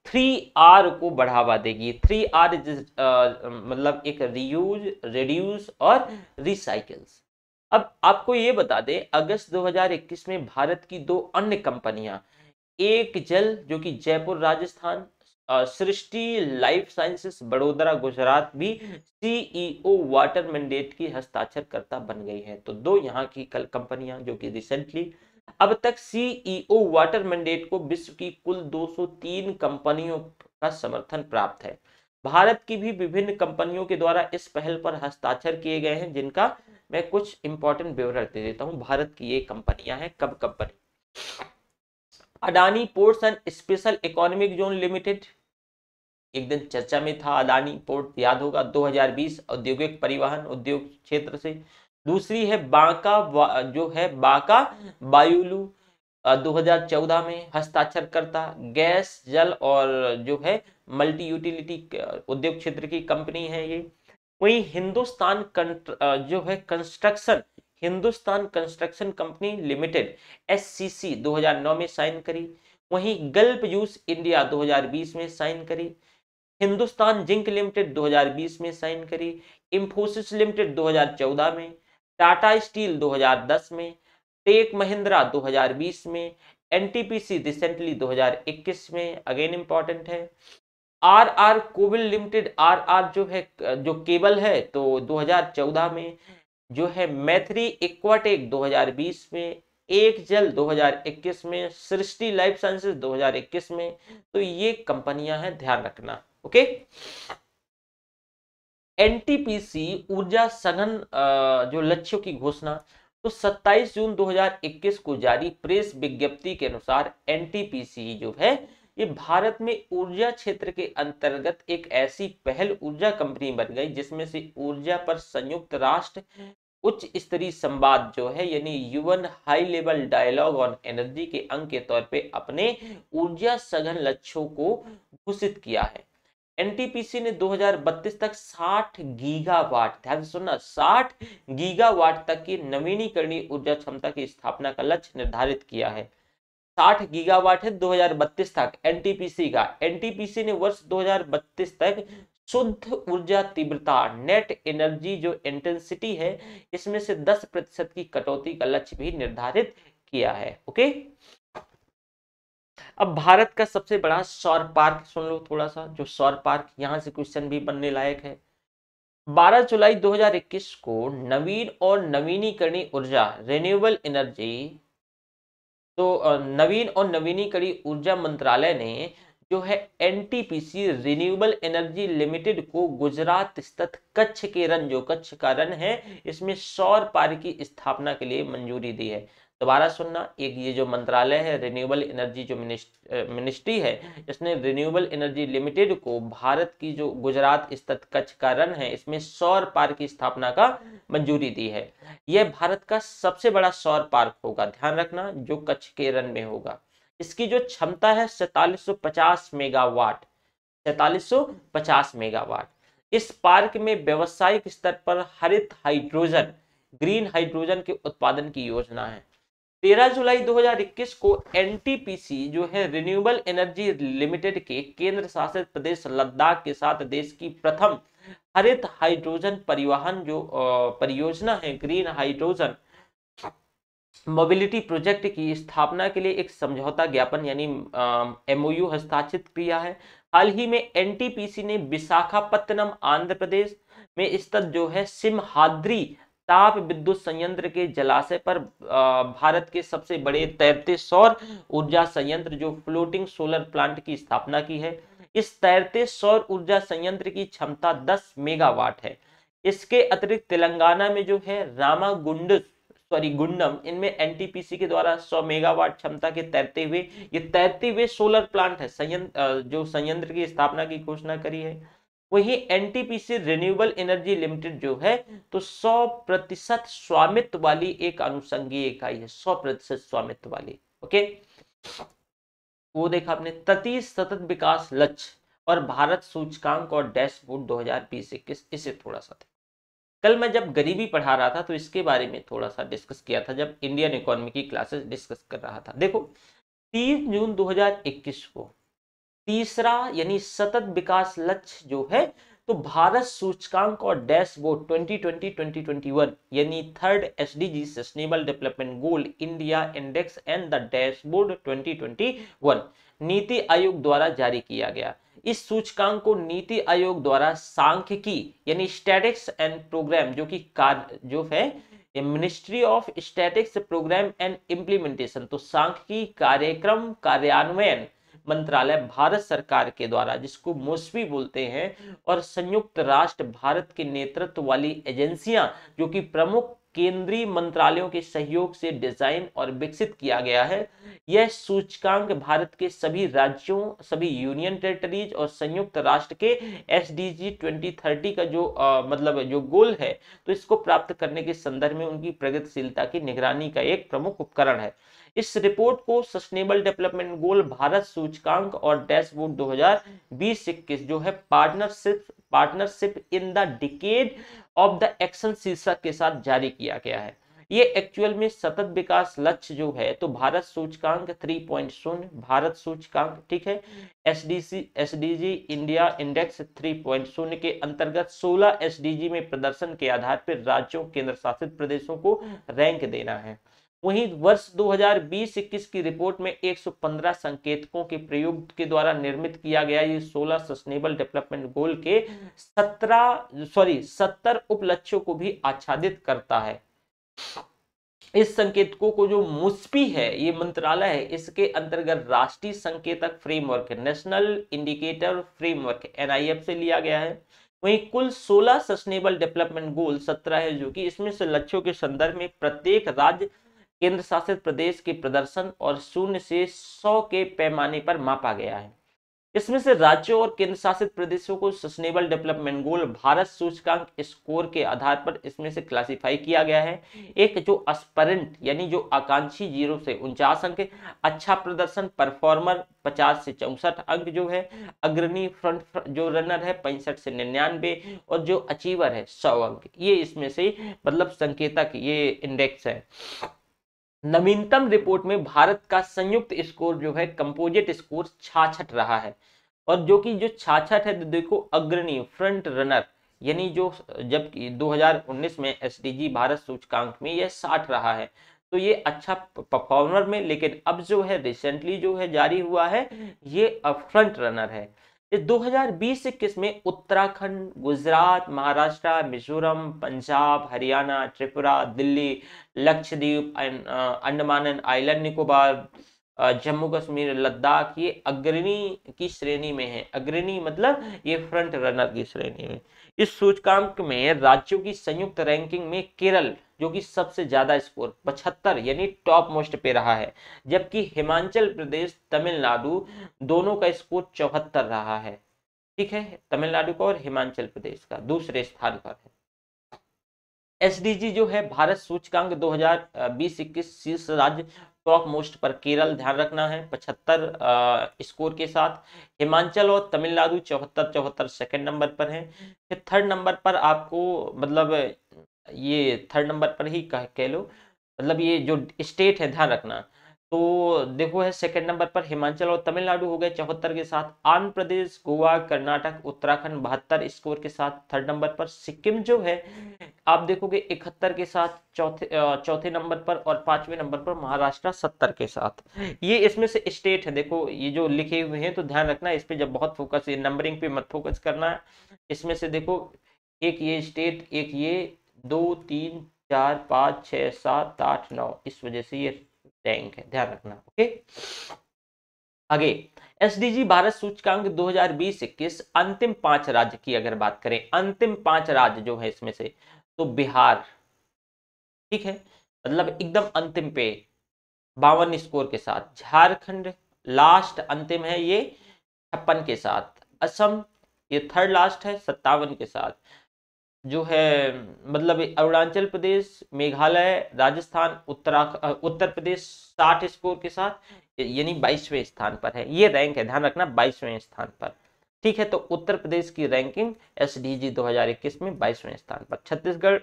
थ्री आर को बढ़ावा देगी थ्री आर uh, मतलब एक रियूज रिड्यूस और रिसाइकल्स अब आपको ये बता दें अगस्त 2021 में भारत की दो अन्य कंपनियां एक जल जो कि जयपुर राजस्थान सृष्टि लाइफ साइंसेस बड़ोदरा गुजरात भी सीईओ वाटर मैंडेट की हस्ताक्षरकर्ता बन गई है तो दो यहाँ की कल कंपनियां जो कि रिसेंटली अब तक सीईओ वाटर मैंडेट को विश्व की कुल 203 कंपनियों का समर्थन प्राप्त है भारत की भी विभिन्न कंपनियों के द्वारा इस पहल पर हस्ताक्षर किए गए हैं जिनका मैं कुछ इंपॉर्टेंट विवरण दे देता हूँ भारत की ये कंपनियां हैं कब company Adani ports and special economic zone limited एक दिन चर्चा में था अदानी पोर्ट याद होगा 2020 औद्योगिक परिवहन उद्योग क्षेत्र से दूसरी है बांका जो है बांका बायुलू 2014 में हस्ताक्षर करता गैस जल और जो है मल्टी यूटिलिटी उद्योग क्षेत्र की कंपनी है ये वही हिंदुस्तान जो है construction Hindustan construction company limited SCC 2009 में साइन करी वहीं गल्प यूस इंडिया 2020 में साइन करी हिंदुस्तान जिंक लिमिटेड 2020 में साइन करी इंफोसिस लिमिटेड 2014 में टाटा स्टील 2010 में टेक महिंद्रा 2020 में एनटीपीसी रिसेंटली 2021 में अगेन इम्पॉर्टेंट है आर आर कोविल लिमिटेड आर आर जो है जो केबल है तो 2014 में जो है मैथ्री इक्वाटेक 2020 में एक जल 2021 में सृष्टि लाइफ साइंसेज 2021 में तो ये कंपनियां हैं ध्यान रखना ओके एनटीपीसी ऊर्जा सघन जो लक्ष्यों की घोषणा तो 27 जून 2021 को जारी प्रेस विज्ञप्ति के अनुसार एनटीपीसी जो है ये भारत में ऊर्जा क्षेत्र के अंतर्गत एक ऐसी पहल ऊर्जा कंपनी बन गई जिसमें से ऊर्जा पर संयुक्त राष्ट्र उच्च स्तरीय संवाद जो है यानी UN high level dialogue on energy के अंग के तौर पे अपने ऊर्जा सघन लक्ष्यों को घोषित किया है एनटीपीसी ने 2032 तक 60 गीगावाट ध्यान सुनना 60 गीगावाट तक की नवीनीकरणीय ऊर्जा क्षमता की स्थापना का लक्ष्य निर्धारित किया है 60 गीगावाट है 2032 तक एनटीपीसी का एनटीपीसी ने वर्ष 2032 तक शुद्ध ऊर्जा तीव्रता नेट एनर्जी जो इंटेंसिटी है इसमें से 10 प्रतिशत की कटौती का लक्ष्य भी निर्धारित किया है ओके अब भारत का सबसे बड़ा सौर पार्क सुन लो थोड़ा सा जो सौर पार्क यहाँ से क्वेश्चन भी बनने लायक है 12 जुलाई 2021 को नवीन और नवीनीकरणीय ऊर्जा रिन्यूएबल एनर्जी तो नवीन और नवीनीकरणीय ऊर्जा मंत्रालय ने जो है एनटीपीसी रिन्यूएबल एनर्जी लिमिटेड को गुजरात स्थित कच्छ के रन जो कच्छ का रन है इसमें सौर पार्क की स्थापना के लिए मंजूरी दी है दोबारा सुनना एक ये जो मंत्रालय है रिन्यूएबल एनर्जी जो मिनिस्ट्री है इसने रिन्यूएबल एनर्जी लिमिटेड को भारत की जो गुजरात स्थित कच्छ का रन है इसमें सौर पार्क की स्थापना का मंजूरी दी है यह भारत का सबसे बड़ा सौर पार्क होगा ध्यान रखना जो कच्छ के रन में होगा इसकी जो क्षमता है सैतालीस मेगावाट सैतालीस मेगावाट इस पार्क में व्यवसायिक स्तर पर हरित हाइड्रोजन ग्रीन हाइड्रोजन के उत्पादन की योजना है 13 जुलाई 2021 को एनटीपीसी जो है रिन्यूएबल एनर्जी लिमिटेड के केंद्र शासित प्रदेश लद्दाख के साथ देश की प्रथम हरित हाइड्रोजन परिवहन जो परियोजना है ग्रीन हाइड्रोजन मोबिलिटी प्रोजेक्ट की स्थापना के लिए एक समझौता ज्ञापन यानी एमओयू हस्ताक्षरित किया है हाल ही में एनटीपीसी ने विशाखापत्तनम आंध्र प्रदेश में स्थित जो है सिमहाद्री ताप विद्युत संयंत्र के जलाशय पर भारत के सबसे बड़े तैरते सौर ऊर्जा संयंत्र जो फ्लोटिंग सोलर प्लांट की स्थापना की है इस तैरते सौर ऊर्जा संयंत्र की क्षमता 10 मेगावाट है इसके अतिरिक्त तेलंगाना में जो है रामागुंड सॉरी गुंडम इनमें एनटीपीसी के द्वारा 100 मेगावाट क्षमता के तैरते हुए ये तैरते हुए सोलर प्लांट है संयंत्र जो संयंत्र की स्थापना की घोषणा करी है वही एनटीपीसी रिन्यूएबल एनर्जी लिमिटेड जो है तो 100 प्रतिशत स्वामित्व वाली एक अनुसंगी इकाई है 100 प्रतिशत स्वामित्व वाली ओके वो देखा आपने तृतीय सतत विकास लक्ष्य और भारत सूचकांक और डैशबोर्ड 2020 21 इसे थोड़ा सा कल मैं जब गरीबी पढ़ा रहा था तो इसके बारे में थोड़ा सा डिस्कस किया था जब इंडियन इकोनॉमी की क्लासेस डिस्कस कर रहा था देखो 30 जून 2021 को तीसरा यानी सतत विकास लक्ष्य जो है तो भारत सूचकांक और डैशबोर्ड 2020 2021 यानी third SDG sustainable development goal India index and the dashboard 2021 NITI आयोग द्वारा जारी किया गया इस सूचकांक को नीति आयोग द्वारा सांख्यिकी यानी स्टैटिक्स एंड प्रोग्राम जो कि कार्य जो है ministry of statics programme and implementation तो सांख्यिकी कार्यक्रम कार्यान्वयन मंत्रालय भारत सरकार के द्वारा जिसको मोसवी बोलते हैं और संयुक्त राष्ट्र भारत के नेतृत्व वाली एजेंसियां जो कि प्रमुख केंद्रीय मंत्रालयों के सहयोग से डिजाइन और विकसित किया गया है यह सूचकांक भारत के सभी राज्यों सभी यूनियन टेरिटरीज और संयुक्त राष्ट्र के S D G twenty thirty का जो आ, मतलब जो गोल है तो इसको प्राप्त करने के संदर्भ में उनकी प्रगतिशीलता की निगरानी का एक प्रमुख उपकरण है इस रिपोर्ट को सस्टेनेबल डेवलपमेंट गोल भारत सूचकांक और डैशबोर्ड दो हजार जो है partnership partnership in the decade of the action शीर्षक के साथ जारी किया गया है ये एक्चुअल में सतत विकास लक्ष्य जो है तो भारत सूचकांक थ्री पॉइंट शून्य भारत सूचकांक ठीक है S D C S D G India index three point शून्य के अंतर्गत सोलह एस डी जी में प्रदर्शन के आधार पर राज्यों केंद्र शासित प्रदेशों को रैंक देना है वहीं वर्ष 2020-21 की रिपोर्ट में 115 संकेतकों के प्रयोग के द्वारा निर्मित किया गया ये 16 सस्टेनेबल डेवलपमेंट गोल के 17 सॉरी 70 उपलक्ष्यों को भी आच्छादित करता है इस संकेतकों को जो मुस्पी है ये मंत्रालय है इसके अंतर्गत राष्ट्रीय संकेतक framework national indicator framework NIF से लिया गया है वहीं कुल 16 सस्टेनेबल डेवलपमेंट गोल 17 है जो कि इसमें से लक्ष्यों के संदर्भ में प्रत्येक राज्य केंद्र शासित प्रदेश के प्रदर्शन और शून्य से सौ के पैमाने पर मापा गया है इसमें से राज्यों और केंद्र शासित प्रदेशों को सस्टेनेबल डेवलपमेंट गोल भारत सूचकांक स्कोर के आधार पर इसमें से क्लासिफाई किया गया है एक जो अस्परेंट यानी जो आकांक्षी जीरो से उनचास अंक अच्छा प्रदर्शन परफॉर्मर 50 से चौसठ अंक जो है अग्रणी फ्रंट जो रनर है पैंसठ से निन्यानवे और जो अचीवर है सौ अंक ये इसमें से मतलब संकेतक ये इंडेक्स है नवीनतम रिपोर्ट में भारत का संयुक्त स्कोर जो है कंपोजिट स्कोर छाछठ रहा है और जो कि जो छाछठ है देखो अग्रणी फ्रंट रनर यानी जो जबकि 2019 में एस भारत सूचकांक में यह साठ रहा है तो ये अच्छा परफॉर्मर में लेकिन अब जो है रिसेंटली जो है जारी हुआ है ये अब फ्रंट रनर है बीस इक्कीस में उत्तराखंड गुजरात महाराष्ट्र मिजोरम पंजाब हरियाणा त्रिपुरा दिल्ली लक्षद्वीप अं, अं, अंडमान एंड आइलैंड निकोबार जम्मू कश्मीर लद्दाख ये अग्रणी की श्रेणी में है अग्रणी मतलब ये फ्रंट रनर की श्रेणी में इस सूचकांक में राज्यों की संयुक्त रैंकिंग में केरल जो कि सबसे ज़्यादा स्कोर पचहत्तर यानी टॉप मोस्ट पे रहा है जबकि हिमाचल प्रदेश तमिलनाडु दोनों का स्कोर चौहत्तर रहा है ठीक है तमिलनाडु का और हिमाचल प्रदेश का दूसरे स्थान पर है एस जो है भारत सूचकांक दो 21 शीर्ष राज्य टॉप मोस्ट पर केरल ध्यान रखना है पचहत्तर स्कोर के साथ हिमाचल और तमिलनाडु चौहत्तर चौहत्तर सेकंड नंबर पर है फिर थर्ड नंबर पर आपको मतलब ये थर्ड नंबर पर ही कह, कह लो मतलब ये जो स्टेट है ध्यान रखना तो देखो है सेकंड नंबर पर हिमाचल और तमिलनाडु हो गए चौहत्तर के साथ आंध्र प्रदेश गोवा कर्नाटक उत्तराखंड बहत्तर स्कोर के साथ थर्ड नंबर पर सिक्किम जो है आप देखोगे इकहत्तर के साथ चौथे चौथे नंबर पर और पांचवें नंबर पर महाराष्ट्र सत्तर के साथ ये इसमें से स्टेट है देखो ये जो लिखे हुए हैं तो ध्यान रखना इस पर जब बहुत फोकस नंबरिंग पे मत फोकस करना है इसमें से देखो एक ये स्टेट एक ये दो तीन चार पाँच छः सात आठ नौ इस वजह से ये रैंक है ध्यान रखना ओके आगे जी भारत सूचकांक 2020-21 अंतिम पांच राज्य की अगर बात करें अंतिम पांच राज्य जो है इसमें से तो बिहार ठीक है मतलब एकदम अंतिम पे बावन स्कोर के साथ झारखंड लास्ट अंतिम है ये छप्पन के साथ असम ये थर्ड लास्ट है सत्तावन के साथ जो है मतलब अरुणाचल प्रदेश मेघालय राजस्थान उत्तराखंड उत्तर प्रदेश साठ स्कोर के साथ यानी बाईसवें स्थान पर है ये रैंक है ध्यान रखना बाईसवें स्थान पर ठीक है तो उत्तर प्रदेश की रैंकिंग एस डी जी दो हजार इक्कीस में बाईसवें स्थान पर छत्तीसगढ़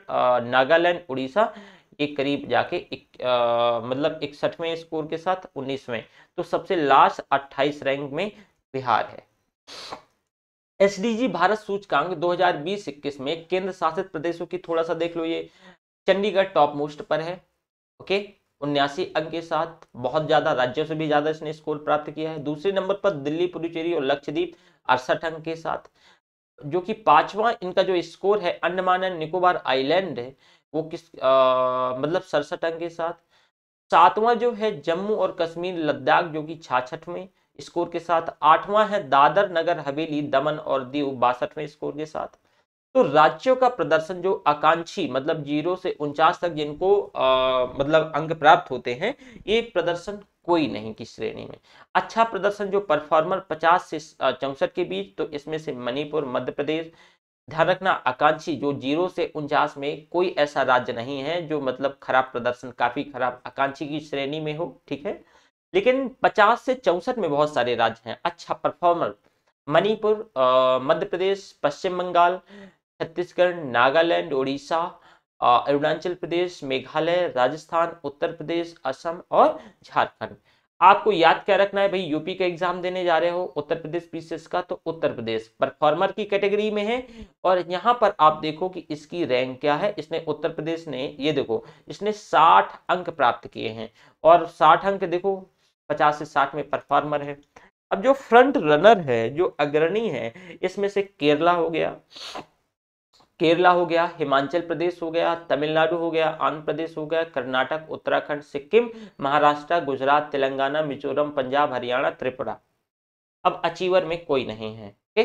नागालैंड उड़ीसा ये करीब जाके एक, आ, मतलब इकसठवें स्कोर के साथ उन्नीसवें तो सबसे लास्ट अट्ठाईस रैंक में बिहार है एसडीजी भारत सूचकांक 2020-21 में केंद्र शासित प्रदेशों की थोड़ा सा देख लो ये चंडीगढ़ टॉप मोस्ट पर है ओके उन्यासी अंक के साथ बहुत ज्यादा राज्यों से भी ज्यादा इसने स्कोर प्राप्त किया है दूसरे नंबर पर दिल्ली पुडुचेरी और लक्षद्वीप अड़सठ अंक के साथ जो कि पांचवा इनका जो स्कोर है अंडमान एंड निकोबार आइलैंड है वो किस आ, मतलब सड़सठ अंक के साथ सातवां जो है जम्मू और कश्मीर लद्दाख जो कि छाछठ में स्कोर के साथ आठवां है दादर नगर हवेली दमन और दीव बासठवें स्कोर के साथ तो राज्यों का प्रदर्शन जो आकांक्षी मतलब जीरो से उनचास तक जिनको आ, मतलब अंक प्राप्त होते हैं ये प्रदर्शन कोई नहीं की श्रेणी में अच्छा प्रदर्शन जो परफॉर्मर 50 से चौसठ के बीच तो इसमें से मणिपुर मध्य प्रदेश ध्यान रखना आकांक्षी जो जीरो से उनचास में कोई ऐसा राज्य नहीं है जो मतलब खराब प्रदर्शन काफी खराब आकांक्षी की श्रेणी में हो ठीक है लेकिन 50 से चौसठ में बहुत सारे राज्य हैं अच्छा परफॉर्मर मणिपुर मध्य प्रदेश पश्चिम बंगाल छत्तीसगढ़ नागालैंड उड़ीसा अरुणाचल प्रदेश मेघालय राजस्थान उत्तर प्रदेश असम और झारखंड आपको याद क्या रखना है भाई यूपी का एग्जाम देने जा रहे हो उत्तर प्रदेश पीसीएस का तो उत्तर प्रदेश परफॉर्मर की कैटेगरी में है और यहाँ पर आप देखो कि इसकी रैंक क्या है इसने उत्तर प्रदेश ने ये देखो इसने 60 अंक प्राप्त किए हैं और 60 अंक देखो 50 से 60 में परफॉर्मर है अब जो फ्रंट रनर है जो अग्रणी है इसमें से केरला हो गया केरला हो गया हिमाचल प्रदेश हो गया तमिलनाडु हो गया आंध्र प्रदेश हो गया कर्नाटक उत्तराखंड सिक्किम महाराष्ट्र गुजरात तेलंगाना मिजोरम पंजाब हरियाणा त्रिपुरा अब अचीवर में कोई नहीं है के?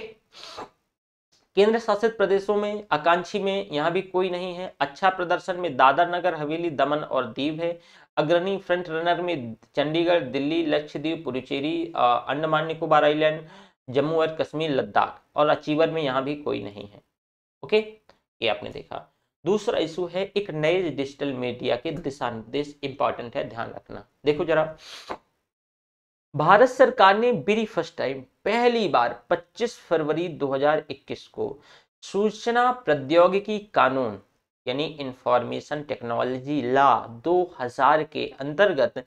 केंद्र शासित प्रदेशों में आकांक्षी में यहाँ भी कोई नहीं है अच्छा प्रदर्शन में दादर नगर हवेली दमन और दीव है अग्रणी फ्रंट रनर में चंडीगढ़ दिल्ली लक्षद्वीप पुडुचेरी अंडमान निकोबार आइलैंड जम्मू और कश्मीर लद्दाख और अचीवर में यहाँ भी कोई नहीं है ओके ये आपने देखा दूसरा इशू है एक नए डिजिटल मीडिया के दिशा निर्देश इंपॉर्टेंट है ध्यान रखना देखो जरा भारत सरकार ने बिरी फर्स्ट टाइम पहली बार 25 फरवरी 2021 को सूचना प्रौद्योगिकी कानून यानी इंफॉर्मेशन टेक्नोलॉजी ला 2000 के अंतर्गत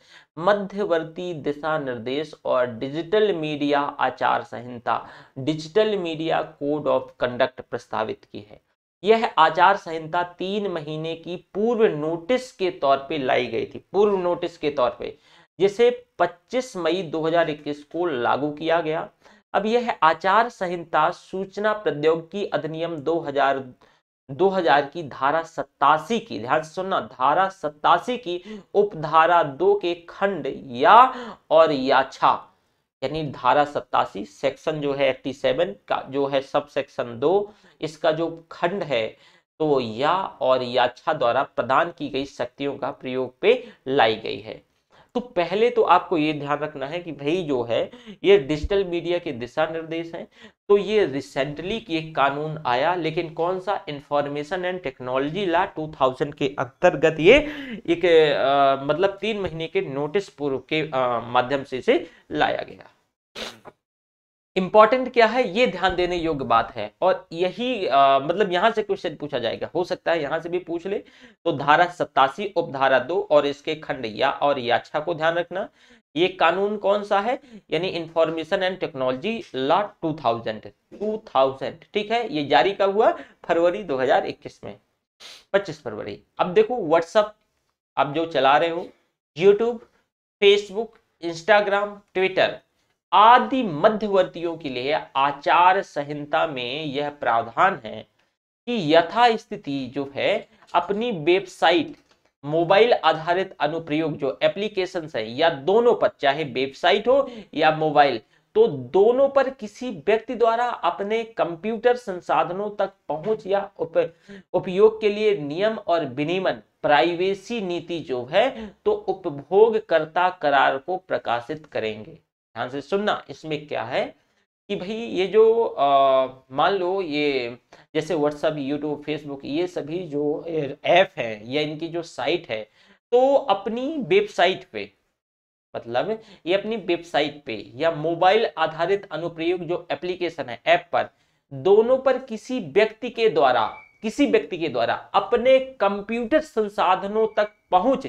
मध्यवर्ती दिशा निर्देश और डिजिटल मीडिया आचार संहिता digital media code of conduct प्रस्तावित की है यह आचार संहिता तीन महीने की पूर्व नोटिस के तौर पे लाई गई थी पूर्व नोटिस के तौर पे जिसे 25 मई 2021 को लागू किया गया अब यह आचार संहिता सूचना प्रौद्योगिकी अधिनियम दो 2000 की धारा सत्तासी की ध्यान से सुनना धारा सत्तासी की उपधारा दो के खंड या और याचा यानी धारा सत्तासी सेक्शन जो है 87 का जो है सब सेक्शन दो इसका जो खंड है तो या और याचा द्वारा प्रदान की गई शक्तियों का प्रयोग पे लाई गई है तो पहले तो आपको ये ध्यान रखना है कि भाई जो है ये डिजिटल मीडिया के दिशा निर्देश हैं तो ये रिसेंटली एक कानून आया लेकिन कौन सा इंफॉर्मेशन एंड टेक्नोलॉजी ला 2000 के अंतर्गत ये एक आ, मतलब तीन महीने के नोटिस पूर्व के आ, माध्यम से इसे लाया गया इंपॉर्टेंट क्या है ये ध्यान देने योग्य बात है और यही आ, मतलब यहाँ से क्वेश्चन पूछा जाएगा हो सकता है यहां से भी पूछ ले तो धारा सत्तासी उपधारा दो और इसके खंड या और याचा को ध्यान रखना ये कानून कौन सा है यानी इंफॉर्मेशन एंड टेक्नोलॉजी लॉ 2000 2000 ठीक है ये जारी कब हुआ फरवरी 2021 में 25 फरवरी अब देखो व्हाट्सअप आप जो चला रहे हो यूट्यूब फेसबुक इंस्टाग्राम ट्विटर आदि मध्यवर्तियों के लिए आचार संहिता में यह प्रावधान है कि यथा स्थिति जो है अपनी वेबसाइट मोबाइल आधारित अनुप्रयोग जो एप्लीकेशन है या दोनों पर चाहे वेबसाइट हो या मोबाइल तो दोनों पर किसी व्यक्ति द्वारा अपने कंप्यूटर संसाधनों तक पहुंच या उप, उपयोग के लिए नियम और विनियमन प्राइवेसी नीति जो है तो उपभोगकर्ता करार को प्रकाशित करेंगे ध्यान से सुनना इसमें क्या है कि भाई ये जो मान लो ये जैसे व्हाट्सअप यूट्यूब फेसबुक ये सभी जो ऐप है या इनकी जो साइट है तो अपनी वेबसाइट पे मतलब ये अपनी वेबसाइट पे या मोबाइल आधारित अनुप्रयोग जो एप्लीकेशन है ऐप पर दोनों पर किसी व्यक्ति के द्वारा किसी व्यक्ति के द्वारा अपने कंप्यूटर संसाधनों तक पहुंच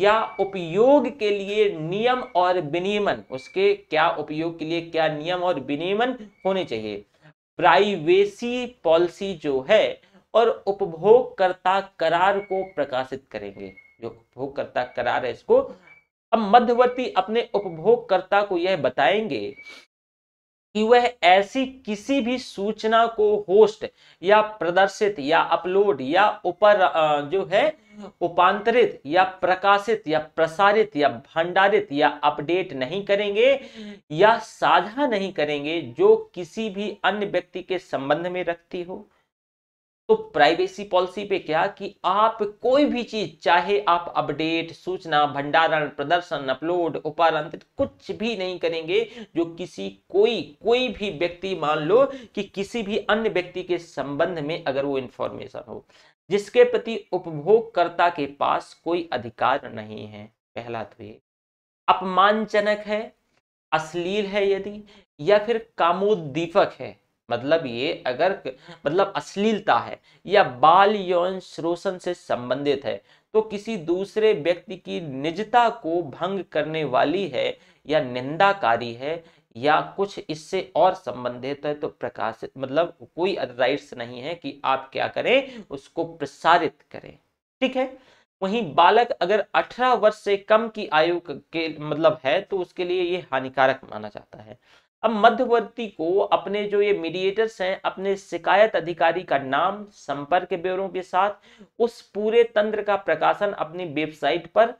या उपयोग के लिए नियम और विनियमन उसके क्या उपयोग के लिए क्या नियम और विनियमन होने चाहिए प्राइवेसी पॉलिसी जो है और उपभोगकर्ता करार को प्रकाशित करेंगे जो उपभोगकर्ता करार है इसको अब मध्यवर्ती अपने उपभोगकर्ता को यह बताएंगे कि वह ऐसी किसी भी सूचना को होस्ट या प्रदर्शित या अपलोड या ऊपर जो है उपांतरित या प्रकाशित या प्रसारित या भंडारित या अपडेट नहीं करेंगे या साझा नहीं करेंगे जो किसी भी अन्य व्यक्ति के संबंध में रखती हो तो प्राइवेसी पॉलिसी पे क्या कि आप कोई भी चीज चाहे आप अपडेट सूचना भंडारण प्रदर्शन अपलोड उपारंतरित कुछ भी नहीं करेंगे जो किसी कोई कोई भी व्यक्ति मान लो कि किसी भी अन्य व्यक्ति के संबंध में अगर वो इंफॉर्मेशन हो जिसके प्रति उपभोगकर्ता के पास कोई अधिकार नहीं है पहला तो ये अपमानजनक है अश्लील है यदि या फिर कामोद्दीपक है मतलब ये अगर मतलब अश्लीलता है या बाल यौन शोषण से संबंधित है तो किसी दूसरे व्यक्ति की निजता को भंग करने वाली है या निंदाकारी है या कुछ इससे और संबंधित है तो प्रकाशित मतलब कोई राइट्स नहीं है कि आप क्या करें उसको प्रसारित करें ठीक है वहीं बालक अगर 18 वर्ष से कम की आयु के मतलब है तो उसके लिए ये हानिकारक माना जाता है अब मध्यवर्ती को अपने जो ये मीडिएटर्स हैं अपने शिकायत अधिकारी का नाम संपर्क ब्यौरों के साथ उस पूरे तंत्र का प्रकाशन अपनी वेबसाइट पर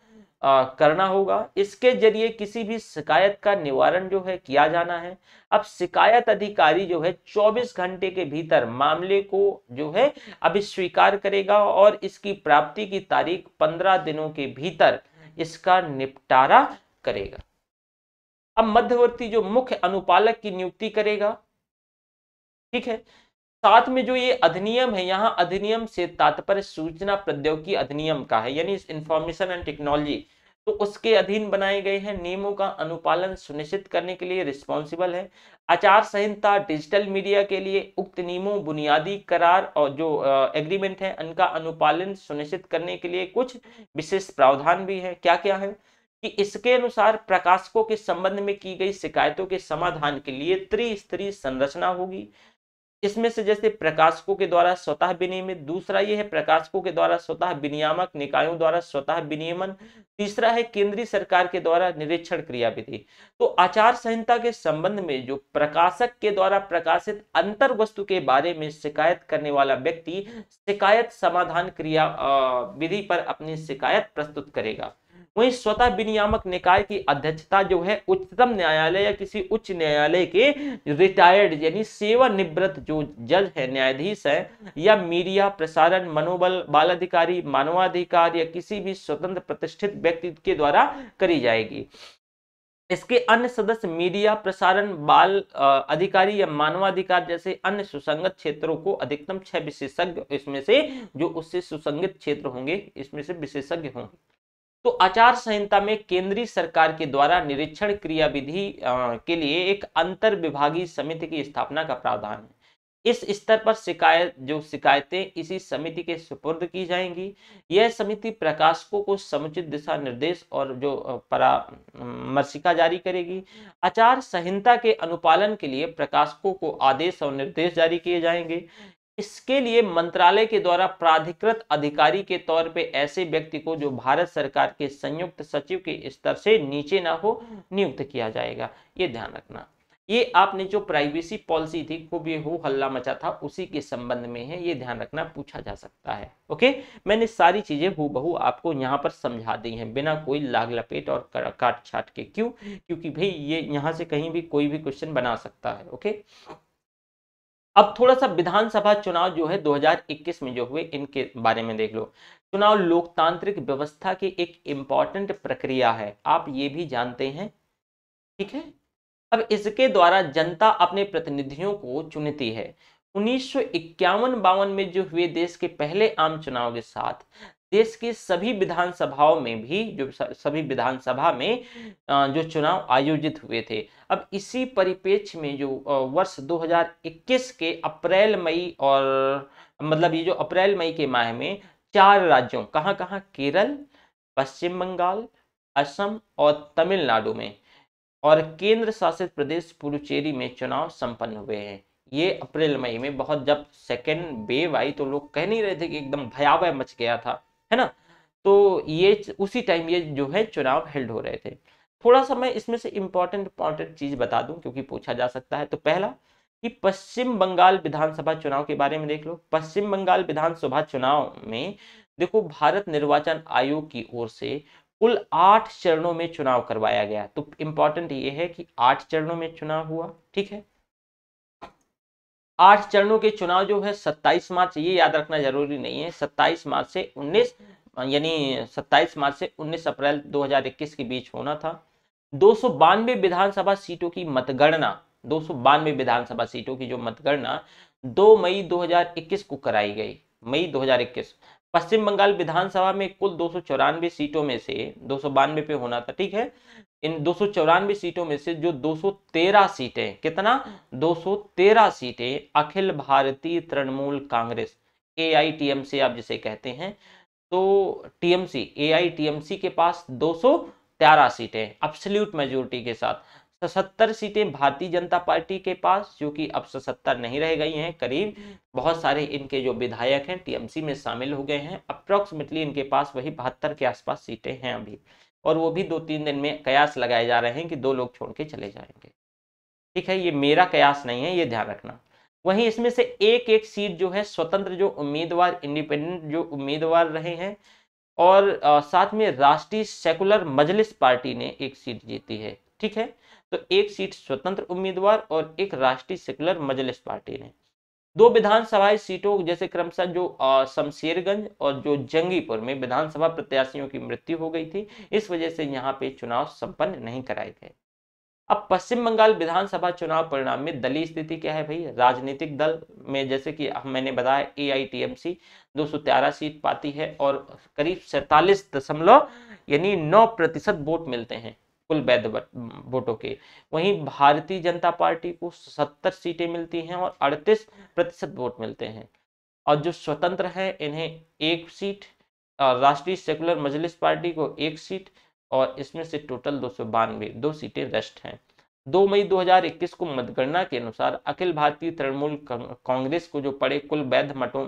आ, करना होगा इसके जरिए किसी भी शिकायत का निवारण जो है किया जाना है अब शिकायत अधिकारी जो है 24 घंटे के भीतर मामले को जो है अभी स्वीकार करेगा और इसकी प्राप्ति की तारीख 15 दिनों के भीतर इसका निपटारा करेगा अब मध्यवर्ती जो मुख्य अनुपालक की नियुक्ति करेगा ठीक है साथ में जो ये अधिनियम है यहाँ अधिनियम से तात्पर्य सूचना प्रौद्योगिकी अधिनियम का है यानी इंफॉर्मेशन एंड टेक्नोलॉजी तो उसके अधीन बनाए गए हैं नियमों का अनुपालन सुनिश्चित करने के लिए रिस्पॉन्सिबल है आचार संहिता डिजिटल मीडिया के लिए उक्त नियमों बुनियादी करार और जो एग्रीमेंट है उनका अनुपालन सुनिश्चित करने के लिए कुछ विशेष प्रावधान भी है क्या क्या है कि इसके अनुसार प्रकाशकों के संबंध में की गई शिकायतों के समाधान के लिए त्रिस्तरीय संरचना होगी इसमें से जैसे प्रकाशकों के द्वारा स्वतः विनियमित दूसरा यह है प्रकाशकों के द्वारा स्वतः विनियामक निकायों द्वारा स्वतः विनियमन तीसरा है केंद्रीय सरकार के द्वारा निरीक्षण क्रियाविधि तो आचार संहिता के संबंध में जो प्रकाशक के द्वारा प्रकाशित अंतर वस्तु के बारे में शिकायत करने वाला व्यक्ति शिकायत समाधान क्रिया विधि पर अपनी शिकायत प्रस्तुत करेगा वहीं स्वतः विनियामक निकाय की अध्यक्षता जो है उच्चतम न्यायालय या किसी उच्च न्यायालय के रिटायर्ड यानी सेवानिवृत्त जो जज है न्यायाधीश है या मीडिया प्रसारण मनोबल बाल अधिकारी मानवाधिकार या किसी भी स्वतंत्र प्रतिष्ठित व्यक्ति के द्वारा करी जाएगी इसके अन्य सदस्य मीडिया प्रसारण बाल अधिकारी या मानवाधिकार जैसे अन्य सुसंगत क्षेत्रों को अधिकतम छह विशेषज्ञ इसमें से जो उससे सुसंगत क्षेत्र होंगे इसमें से विशेषज्ञ होंगे तो आचार संहिता में केंद्रीय सरकार के द्वारा निरीक्षण क्रियाविधि के लिए एक अंतर विभागीय समिति की स्थापना का प्रावधान है इस स्तर पर शिकायत जो शिकायतें इसी समिति के सुपुर्द की जाएंगी यह समिति प्रकाशकों को समुचित दिशा निर्देश और जो परामर्शिका जारी करेगी आचार संहिता के अनुपालन के लिए प्रकाशकों को आदेश और निर्देश जारी किए जाएंगे इसके लिए मंत्रालय के द्वारा प्राधिकृत अधिकारी के तौर पे ऐसे व्यक्ति को जो भारत सरकार के संयुक्त सचिव के स्तर से नीचे ना हो नियुक्त किया जाएगा ये ध्यान रखना ये आपने जो प्राइवेसी पॉलिसी थी खूब ये हो हल्ला मचा था उसी के संबंध में है ये ध्यान रखना पूछा जा सकता है ओके मैंने सारी चीजें हु बहू आपको यहाँ पर समझा दी हैं बिना कोई लाग लपेट और काट छाट के क्यों क्योंकि भाई ये यहाँ से कहीं भी कोई भी क्वेश्चन बना सकता है ओके अब थोड़ा सा विधानसभा चुनाव जो है 2021 में जो हुए इनके बारे में देख लो चुनाव लोकतांत्रिक व्यवस्था की एक इंपॉर्टेंट प्रक्रिया है आप ये भी जानते हैं ठीक है अब इसके द्वारा जनता अपने प्रतिनिधियों को चुनती है उन्नीस सौ में जो हुए देश के पहले आम चुनाव के साथ देश की सभी विधानसभाओं में भी जो सभी विधानसभा में जो चुनाव आयोजित हुए थे अब इसी परिपेक्ष में जो वर्ष 2021 के अप्रैल मई और मतलब ये जो अप्रैल मई के माह में चार राज्यों कहाँ कहाँ केरल पश्चिम बंगाल असम और तमिलनाडु में और केंद्र शासित प्रदेश पुडुचेरी में चुनाव संपन्न हुए हैं ये अप्रैल मई में बहुत जब सेकेंड वेव आई तो लोग कह नहीं रहे थे कि एकदम भयावह मच गया था है ना तो ये उसी टाइम ये जो है चुनाव हेल्ड हो रहे थे थोड़ा सा मैं इसमें से इम्पोर्टेंट इम्पोर्टेंट चीज बता दूं क्योंकि पूछा जा सकता है तो पहला कि पश्चिम बंगाल विधानसभा चुनाव के बारे में देख लो पश्चिम बंगाल विधानसभा चुनाव में देखो भारत निर्वाचन आयोग की ओर से कुल आठ चरणों में चुनाव करवाया गया तो इम्पॉर्टेंट ये है कि आठ चरणों में चुनाव हुआ ठीक है आठ चरणों के चुनाव जो है 27 मार्च ये याद रखना जरूरी नहीं है 27 मार्च से 19 यानी 27 मार्च से 19 अप्रैल 2021 के बीच होना था दो विधानसभा सीटों की मतगणना दो विधानसभा सीटों की जो मतगणना 2 मई 2021 को कराई गई मई 2021 पश्चिम बंगाल विधानसभा में कुल दो सीटों में से दो पे होना था ठीक है इन दो सीटों में से जो 213 सीटें कितना 213 सीटें अखिल भारतीय तृणमूल कांग्रेस एआईटीएमसी आप जिसे कहते हैं तो टीएमसी एआईटीएमसी के पास दो सीटें अपसल्यूट मेजोरिटी के साथ सतर सीटें भारतीय जनता पार्टी के पास जो कि अब सतहत्तर नहीं रह गई हैं करीब बहुत सारे इनके जो विधायक हैं टीएमसी में शामिल हो गए हैं अप्रोक्सीमेटली इनके पास वही बहत्तर के आसपास सीटें हैं अभी और वो भी दो तीन दिन में कयास लगाए जा रहे हैं कि दो लोग छोड़ के चले जाएंगे ठीक है ये मेरा कयास नहीं है ये ध्यान रखना वहीं इसमें से एक एक सीट जो है स्वतंत्र जो उम्मीदवार इंडिपेंडेंट जो उम्मीदवार रहे हैं और आ, साथ में राष्ट्रीय सेकुलर मजलिस पार्टी ने एक सीट जीती है ठीक है तो एक सीट स्वतंत्र उम्मीदवार और एक राष्ट्रीय सेकुलर मजलिस पार्टी ने दो विधानसभा सीटों जैसे क्रमशः जो शमशेरगंज और जो जंगीपुर में विधानसभा प्रत्याशियों की मृत्यु हो गई थी इस वजह से यहाँ पे चुनाव संपन्न नहीं कराए गए अब पश्चिम बंगाल विधानसभा चुनाव परिणाम में दलीय स्थिति क्या है भाई राजनीतिक दल में जैसे कि मैंने बताया ए आई टी एम सी दो सौ तेरह सीट पाती है और करीब सैतालीस दशमलव यानी नौ प्रतिशत वोट मिलते हैं वैध वोटों के वहीं भारतीय जनता पार्टी को 70 सीटें मिलती हैं और 38 प्रतिशत वोट मिलते हैं और जो स्वतंत्र हैं इन्हें एक सीट और राष्ट्रीय सेकुलर मजलिस पार्टी को एक सीट और इसमें से टोटल दो सौ बानवे दो सीटें रेस्ट हैं दो मई 2021 को मतगणना के अनुसार अखिल भारतीय तृणमूल कांग्रेस को जो पड़े कुल वैध मतों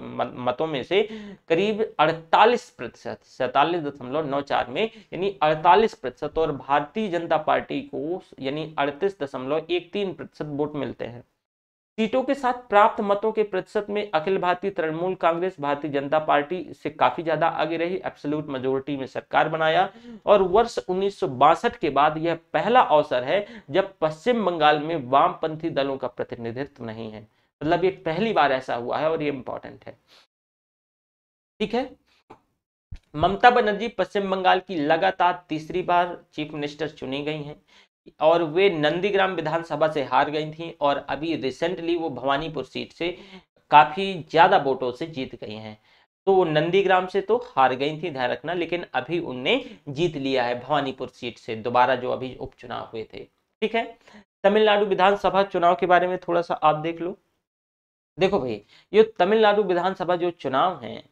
मतों में से करीब 48 प्रतिशत सैतालीस दशमलव नौ चार में यानी 48 प्रतिशत और भारतीय जनता पार्टी को यानी अड़तीस दशमलव एक तीन प्रतिशत वोट मिलते हैं सीटों के साथ प्राप्त मतों के प्रतिशत में अखिल भारतीय तृणमूल कांग्रेस भारतीय जनता पार्टी से काफी ज्यादा आगे रही एब्सोल्यूट मेजोरिटी में सरकार बनाया और वर्ष उन्नीस के बाद यह पहला अवसर है जब पश्चिम बंगाल में वामपंथी दलों का प्रतिनिधित्व नहीं है मतलब ये पहली बार ऐसा हुआ है और ये इंपॉर्टेंट है ठीक है ममता बनर्जी पश्चिम बंगाल की लगातार तीसरी बार चीफ मिनिस्टर चुनी गई हैं और वे नंदीग्राम विधानसभा से हार गई थी और अभी रिसेंटली वो भवानीपुर सीट से काफ़ी ज़्यादा वोटों से जीत गई हैं तो वो नंदीग्राम से तो हार गई थी ध्यान रखना लेकिन अभी उनने जीत लिया है भवानीपुर सीट से दोबारा जो अभी उपचुनाव हुए थे ठीक है तमिलनाडु विधानसभा चुनाव के बारे में थोड़ा सा आप देख लो देखो भाई ये तमिलनाडु विधानसभा जो चुनाव हैं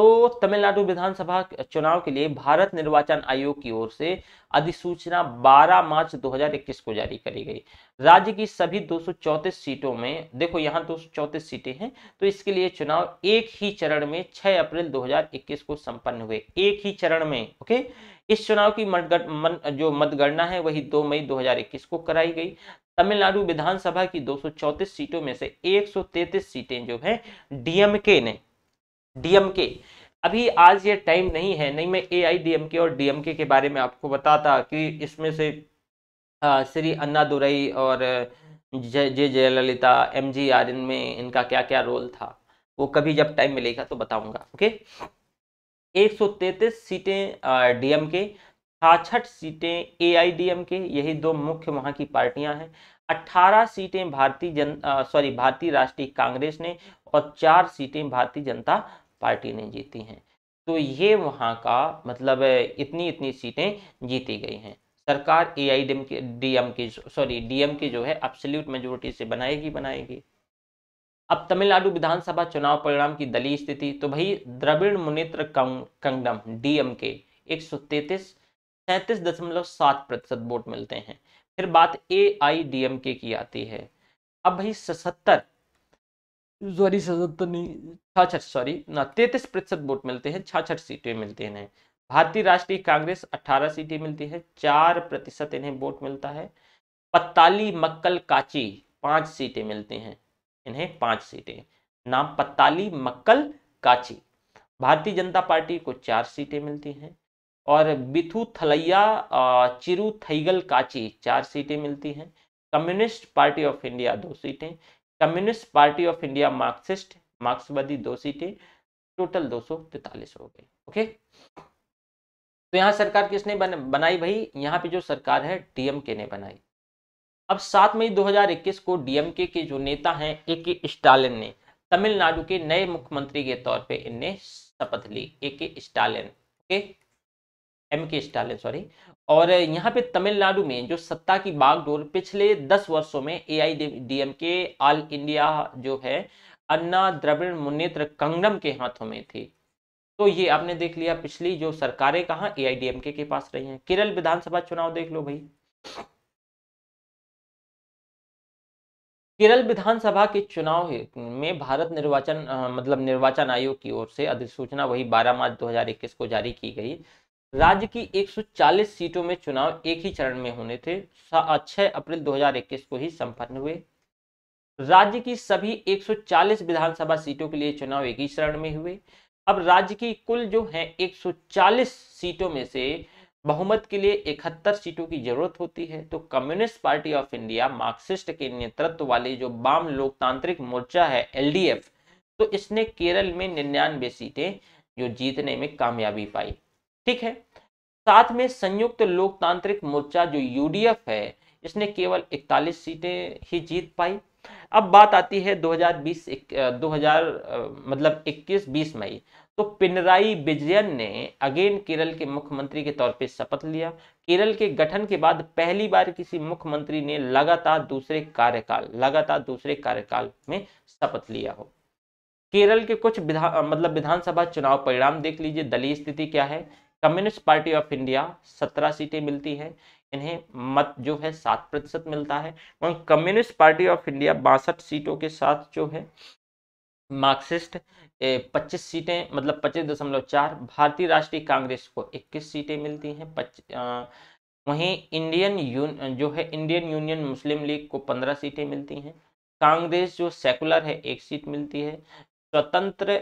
तो तमिलनाडु विधानसभा चुनाव के लिए भारत निर्वाचन आयोग की ओर से अधिसूचना 12 मार्च 2021 को जारी करी गई राज्य की सभी दो सीटों में देखो यहाँ दो सीटें हैं तो इसके लिए चुनाव एक ही चरण में 6 अप्रैल 2021 को संपन्न हुए एक ही चरण में ओके इस चुनाव की मतगण मन, जो मतगणना है वही 2 मई 2021 को कराई गई तमिलनाडु विधानसभा की दो सीटों में से एक सीटें जो है डीएमके ने डीएमके अभी आज ये टाइम नहीं है नहीं मैं एआई डीएमके के और डीएमके के बारे में आपको बताता कि इसमें से श्री अन्ना दुरई और J J Jayalalithaa M G R इन में इनका क्या क्या रोल था वो कभी जब टाइम मिलेगा तो बताऊंगा ओके 133 सीटें डीएम के छाछठ सीटें एआईडीएम के यही दो मुख्य वहां की पार्टियां हैं 18 सीटें भारतीय जन सॉरी भारतीय राष्ट्रीय कांग्रेस ने और चार सीटें भारतीय जनता पार्टी ने जीती हैं तो ये वहाँ का मतलब इतनी इतनी सीटें जीती गई हैं सरकार A I D K D M K sorry D M K जो है एब्सोल्यूट मेजोरिटी से बनाएगी बनाएगी अब तमिलनाडु विधानसभा चुनाव परिणाम की दलीय स्थिति तो भाई Dravida Munnetra Kazhagam D M K एक सौ तैतीस सैंतीस दशमलव सात प्रतिशत वोट मिलते हैं फिर बात ए आई डी एम के की आती है अब भाई सतहत्तर सॉरी जोरी तो नहीं छाछठ सॉरी ना तैतीस प्रतिशत वोट मिलते हैं छाछठ सीटें मिलती हैं भारतीय राष्ट्रीय कांग्रेस 18 सीटें मिलती है चार प्रतिशत इन्हें वोट मिलता है पत्ताली मक्कल काची पांच सीटें मिलती हैं इन्हें पांच सीटें नाम पत्ताली मक्कल काची भारतीय जनता पार्टी को चार सीटें मिलती हैं और बिथु थलैया चिरु थैगल काची चार सीटें मिलती हैं कम्युनिस्ट पार्टी ऑफ इंडिया दो सीटें communist party of India marxist मार्क्सवादी दो सीटें टोटल दो हो गई ओके तो यहाँ सरकार किसने बन, बनाई भाई यहाँ पे जो सरकार है डीएमके ने बनाई अब सात मई 2021 को डीएमके के जो नेता हैं ए के स्टालिन ने तमिलनाडु के नए मुख्यमंत्री के तौर पे इनने शपथ ली A K Stalin okay M K Stalin sorry और यहाँ पे तमिलनाडु में जो सत्ता की बागडोर पिछले दस वर्षों में A I DM K all India जो है अन्ना द्रविड़ मुन्नेत्र कंगनम के हाथों में थी तो ये आपने देख लिया पिछली जो सरकारें कहाँ ए आई डी एम के, पास रही हैं केरल विधानसभा चुनाव देख लो भाई केरल विधानसभा के चुनाव में भारत निर्वाचन मतलब निर्वाचन आयोग की ओर से अधिसूचना वही 12 मार्च 2021 को जारी की गई राज्य की 140 सीटों में चुनाव एक ही चरण में होने थे छह अप्रैल 2021 को ही संपन्न हुए राज्य की सभी 140 विधानसभा सीटों के लिए चुनाव एक ही चरण में हुए अब राज्य की कुल जो है 140 सीटों में से बहुमत के लिए इकहत्तर सीटों की जरूरत होती है तो communist party of India marxist के नेतृत्व वाले जो बाम लोकतांत्रिक मोर्चा है एल तो इसने केरल में निन्यानवे सीटें जो जीतने में कामयाबी पाई ठीक है साथ में संयुक्त लोकतांत्रिक मोर्चा जो यूडीएफ है इसने केवल 41 सीटें ही जीत पाई अब बात आती है 2020 2000 मतलब 21 20 मई तो पिनराई विजयन ने अगेन केरल के मुख्यमंत्री के तौर पे शपथ लिया केरल के गठन के बाद पहली बार किसी मुख्यमंत्री ने लगातार दूसरे कार्यकाल लगातार दूसरे कार्यकाल में शपथ लिया हो केरल के कुछ विधान मतलब विधानसभा चुनाव परिणाम देख लीजिए दलीय स्थिति क्या है कम्युनिस्ट पार्टी ऑफ इंडिया सत्रह सीटें मिलती है इन्हें मत जो है सात प्रतिशत मिलता है और कम्युनिस्ट पार्टी ऑफ इंडिया बासठ सीटों के साथ जो है मार्क्सिस्ट पच्चीस सीटें मतलब पच्चीस दशमलव चार भारतीय राष्ट्रीय कांग्रेस को इक्कीस सीटें मिलती हैं पच वहीं इंडियन यून जो है इंडियन यूनियन मुस्लिम लीग को पंद्रह सीटें मिलती हैं कांग्रेस जो सेकुलर है एक सीट मिलती है स्वतंत्र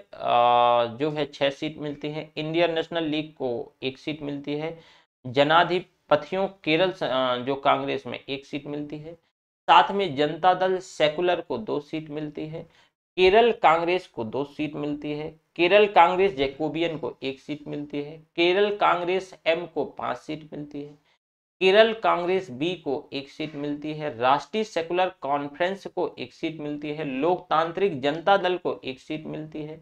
जो है छः सीट मिलती है इंडियन नेशनल लीग को एक सीट मिलती है जनाधिपतियों केरल जो कांग्रेस में एक सीट मिलती है साथ में जनता दल सेकुलर को दो सीट मिलती है केरल कांग्रेस को दो सीट मिलती है केरल कांग्रेस जैकोबियन को एक सीट मिलती है केरल कांग्रेस एम को पांच सीट मिलती है केरल कांग्रेस बी को एक सीट मिलती है राष्ट्रीय सेकुलर कॉन्फ्रेंस को एक सीट मिलती है लोकतांत्रिक जनता दल को एक सीट मिलती है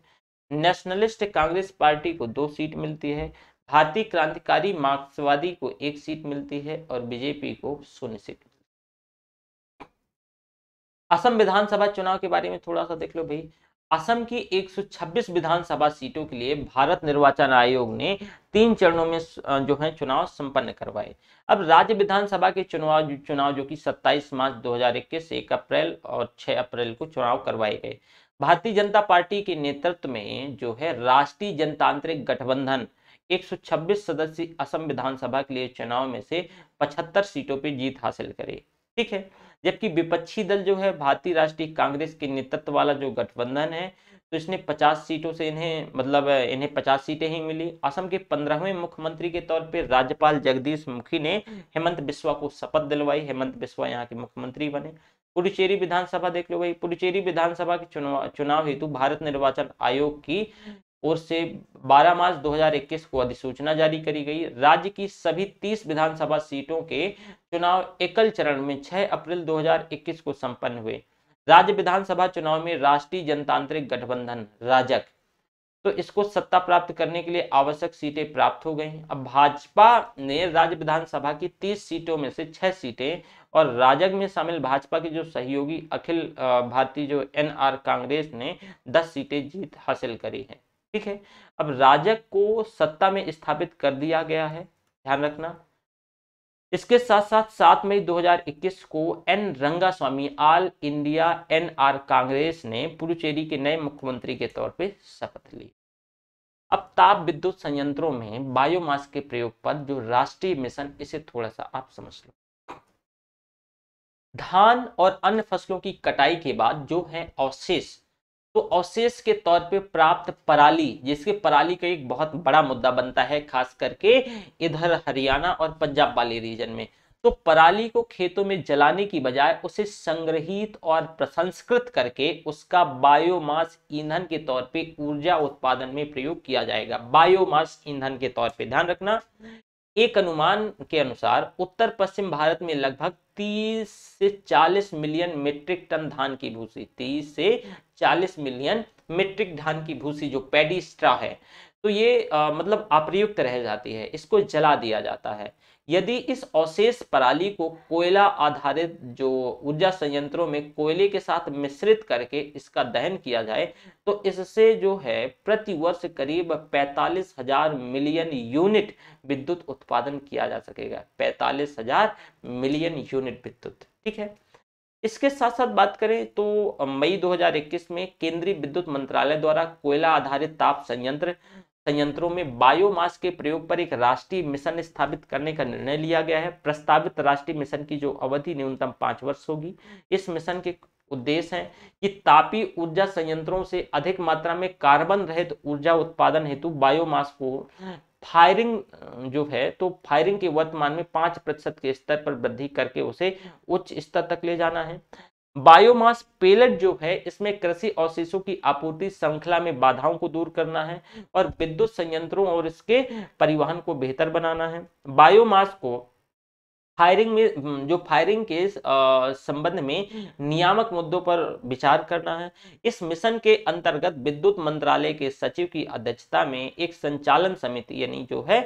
नेशनलिस्ट कांग्रेस पार्टी को दो सीट मिलती है भारतीय क्रांतिकारी मार्क्सवादी को एक सीट मिलती है और बीजेपी को शून्य सीट असम विधानसभा चुनाव के बारे में थोड़ा सा देख लो भाई असम की 126 विधानसभा सीटों के लिए भारत निर्वाचन आयोग ने तीन चरणों में जो है चुनाव संपन्न करवाए अब राज्य विधानसभा के चुनाव चुनाव जो कि 27 मार्च 2021 एक अप्रैल और 6 अप्रैल को चुनाव करवाए गए भारतीय जनता पार्टी के नेतृत्व में जो है राष्ट्रीय जनतांत्रिक गठबंधन 126 सदस्य असम विधानसभा के लिए चुनाव में से पचहत्तर सीटों पर जीत हासिल करे ठीक है जबकि विपक्षी दल जो है भारतीय राष्ट्रीय कांग्रेस के नेतृत्व वाला जो गठबंधन है तो इसने 50 सीटों से इन्हें मतलब इन्हें 50 सीटें ही मिली असम के पंद्रहवें मुख्यमंत्री के तौर पर राज्यपाल जगदीश मुखी ने हेमंत बिस्वा को शपथ दिलवाई हेमंत बिस्वा यहाँ के मुख्यमंत्री बने पुडुचेरी विधानसभा देख लो भाई पुडुचेरी विधानसभा के चुनाव चुनाव हेतु भारत निर्वाचन आयोग की ओर से 12 मार्च 2021 को अधिसूचना जारी करी गई राज्य की सभी 30 विधानसभा सीटों के चुनाव एकल चरण में 6 अप्रैल 2021 को संपन्न हुए राज्य विधानसभा चुनाव में राष्ट्रीय जनतांत्रिक गठबंधन राजक तो इसको सत्ता प्राप्त करने के लिए आवश्यक सीटें प्राप्त हो गई अब भाजपा ने राज्य विधानसभा की 30 सीटों में से 6 सीटें और राजग में शामिल भाजपा के जो सहयोगी अखिल भारतीय जो एनआर कांग्रेस ने 10 सीटें जीत हासिल करी है ठीक है अब राजक को सत्ता में स्थापित कर दिया गया है ध्यान रखना इसके साथ साथ सात मई 2021 को N Ranga Swamy all India N R Congress ने पुडुचेरी के नए मुख्यमंत्री के तौर पर शपथ ली अब ताप विद्युत संयंत्रों में बायोमास के प्रयोग पर जो राष्ट्रीय मिशन इसे थोड़ा सा आप समझ लो धान और अन्य फसलों की कटाई के बाद जो है अवशेष तो अवशेष के तौर पे प्राप्त पराली जिसके पराली का एक बहुत बड़ा मुद्दा बनता है खास करके इधर हरियाणा और पंजाब वाले रीजन में तो पराली को खेतों में जलाने की बजाय उसे संग्रहित और प्रसंस्कृत करके उसका बायोमास ईंधन के तौर पे ऊर्जा उत्पादन में प्रयोग किया जाएगा बायोमास ईंधन के तौर पे ध्यान रखना एक अनुमान के अनुसार उत्तर पश्चिम भारत में लगभग 30 से 40 मिलियन मीट्रिक टन धान की भूसी 30 से 40 मिलियन मीट्रिक धान की भूसी जो पेडिस्ट्रा है तो ये आ, मतलब अप्रयुक्त रह जाती है इसको जला दिया जाता है यदि इस अवशेष पराली को कोयला आधारित जो ऊर्जा संयंत्रों में कोयले के साथ मिश्रित करके इसका दहन किया जाए तो इससे जो है प्रतिवर्ष करीब पैंतालीस हजार मिलियन यूनिट विद्युत उत्पादन किया जा सकेगा पैंतालीस हजार मिलियन यूनिट विद्युत ठीक है इसके साथ साथ बात करें तो मई 2021 में केंद्रीय विद्युत मंत्रालय द्वारा कोयला आधारित ताप संयंत्र संयंत्रों में बायोमास के प्रयोग पर एक राष्ट्रीय मिशन स्थापित करने का निर्णय लिया गया है प्रस्तावित राष्ट्रीय मिशन की जो अवधि न्यूनतम पाँच वर्ष होगी इस मिशन के उद्देश्य हैं कि तापी ऊर्जा संयंत्रों से अधिक मात्रा में कार्बन रहित ऊर्जा उत्पादन हेतु बायोमास को फायरिंग जो है तो फायरिंग के वर्तमान में पांच प्रतिशत के स्तर पर वृद्धि करके उसे उच्च स्तर तक ले जाना है बायोमास पेलेट जो है इसमें कृषि अवशेषों की आपूर्ति श्रृंखला में बाधाओं को दूर करना है और विद्युत संयंत्रों और इसके परिवहन को बेहतर बनाना है बायोमास को फायरिंग में हम्म, जो फायरिंग के संबंध में नियामक मुद्दों पर विचार करना है इस मिशन के अंतर्गत विद्युत मंत्रालय के सचिव की अध्यक्षता में एक संचालन समिति यानी जो है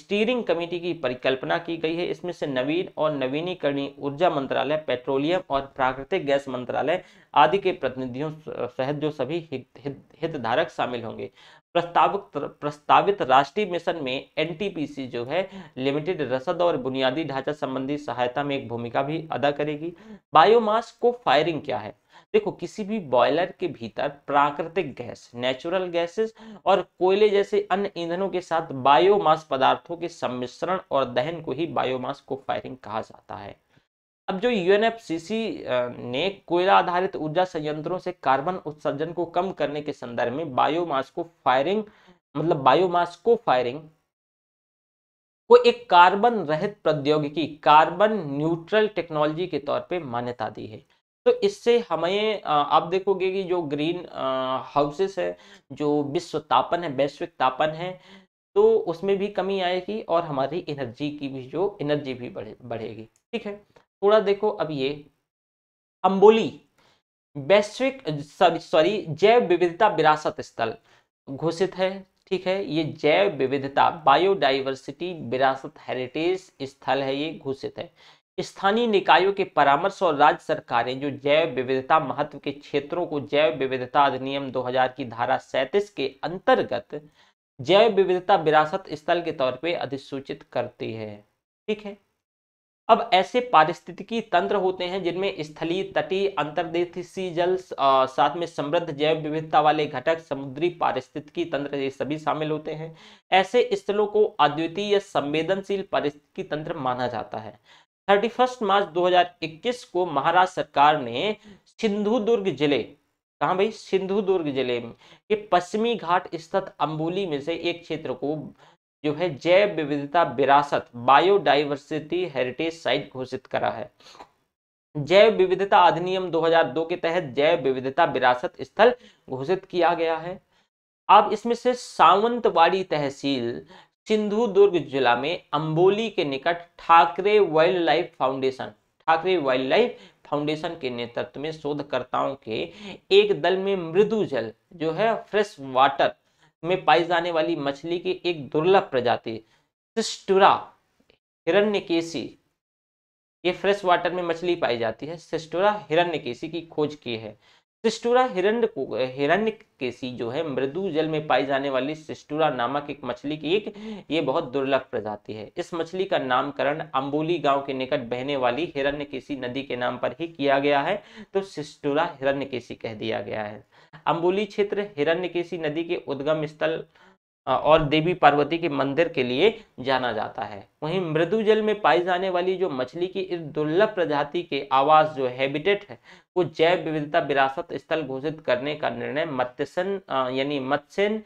स्टीयरिंग कमेटी की परिकल्पना की गई है इसमें से नवीन और नवीनीकरणीय ऊर्जा मंत्रालय पेट्रोलियम और प्राकृतिक गैस मंत्रालय आदि के प्रतिनिधियों सहित जो सभी हितधारक हित हित शामिल होंगे प्रस्तावित प्रस्तावित राष्ट्रीय मिशन में एनटीपीसी जो है लिमिटेड रसद और बुनियादी ढांचा संबंधी सहायता में एक भूमिका भी अदा करेगी बायोमास को फायरिंग क्या है देखो किसी भी बॉयलर के भीतर प्राकृतिक गैस नेचुरल गैसेस और कोयले जैसे अन्य ईंधनों के साथ बायोमास पदार्थों के सम्मिश्रण और दहन को ही बायोमास को फायरिंग कहा जाता है अब जो यूएनएफसीसी ने कोयला आधारित ऊर्जा संयंत्रों से कार्बन उत्सर्जन को कम करने के संदर्भ में बायोमास को फायरिंग मतलब बायोमास को फायरिंग को एक कार्बन रहित प्रौद्योगिकी कार्बन न्यूट्रल टेक्नोलॉजी के तौर पे मान्यता दी है तो इससे हमें आप देखोगे कि जो ग्रीन हाउसेस है जो विश्व तापन है वैश्विक तापन है तो उसमें भी कमी आएगी और हमारी एनर्जी की भी जो एनर्जी भी बढ़े बढ़ेगी ठीक है थोड़ा देखो अब ये अम्बोली वैश्विक सॉरी जैव विविधता विरासत स्थल घोषित है ठीक है ये जैव विविधता बायोडाइवर्सिटी विरासत हेरिटेज स्थल है ये घोषित है स्थानीय निकायों के परामर्श और राज्य सरकारें जो जैव विविधता महत्व के क्षेत्रों को जैव विविधता अधिनियम 2000 की धारा सैंतीस के अंतर्गत जैव विविधता विरासत स्थल के तौर पे अधिसूचित करती है ठीक है अब ऐसे पारिस्थितिकी तंत्र होते हैं जिनमें स्थलीय तटीय अंतर्देशीय जल साथ में समृद्ध जैव विविधता वाले घटक समुद्री पारिस्थितिकी तंत्र ये सभी शामिल होते हैं ऐसे स्थलों को अद्वितीय संवेदनशील पारिस्थितिकी तंत्र माना जाता है 31 मार्च 2021 को महाराष्ट्र सरकार ने सिंधुदुर्ग जिले कहा भाई सिंधुदुर्ग जिले में के पश्चिमी घाट स्थित अम्बोली में से एक क्षेत्र को जो है जैव विविधता विरासत बायोडाइवर्सिटी हेरिटेज साइट घोषित करा है जैव विविधता अधिनियम 2002 के तहत जैव विविधता विरासत स्थल घोषित किया गया है अब इसमें से सावंतवाड़ी तहसील सिंधु दुर्ग जिला में अंबोली के निकट Thackeray wildlife foundation Thackeray wildlife foundation के नेतृत्व में शोधकर्ताओं के एक दल में मृदु जल जो है फ्रेश वाटर में पाई जाने वाली मछली की एक दुर्लभ प्रजाति सिस्टुरा हिरण्यकेशी ये फ्रेश वाटर में मछली पाई जाती है सिस्टुरा हिरण्यकेशी की खोज की है सिस्टूरा हिरण्य हिरण्य केसी जो है मृदु जल में पाई जाने वाली सिस्टूरा नामक एक मछली की एक ये बहुत दुर्लभ प्रजाति है इस मछली का नामकरण अम्बोली गांव के निकट बहने वाली हिरण्य केसी नदी के नाम पर ही किया गया है तो सिस्टूरा हिरण्य केसी कह दिया गया है अम्बोली क्षेत्र हिरण्य केसी नदी के उद्गम स्थल और देवी पार्वती के मंदिर के लिए जाना जाता है वहीं मृदु जल में पाई जाने वाली जो मछली की इस दुर्लभ प्रजाति के आवास जो हैबिटेट है वो जैव विविधता विरासत स्थल घोषित करने का निर्णय मत्स्यन यानी मत्स्यन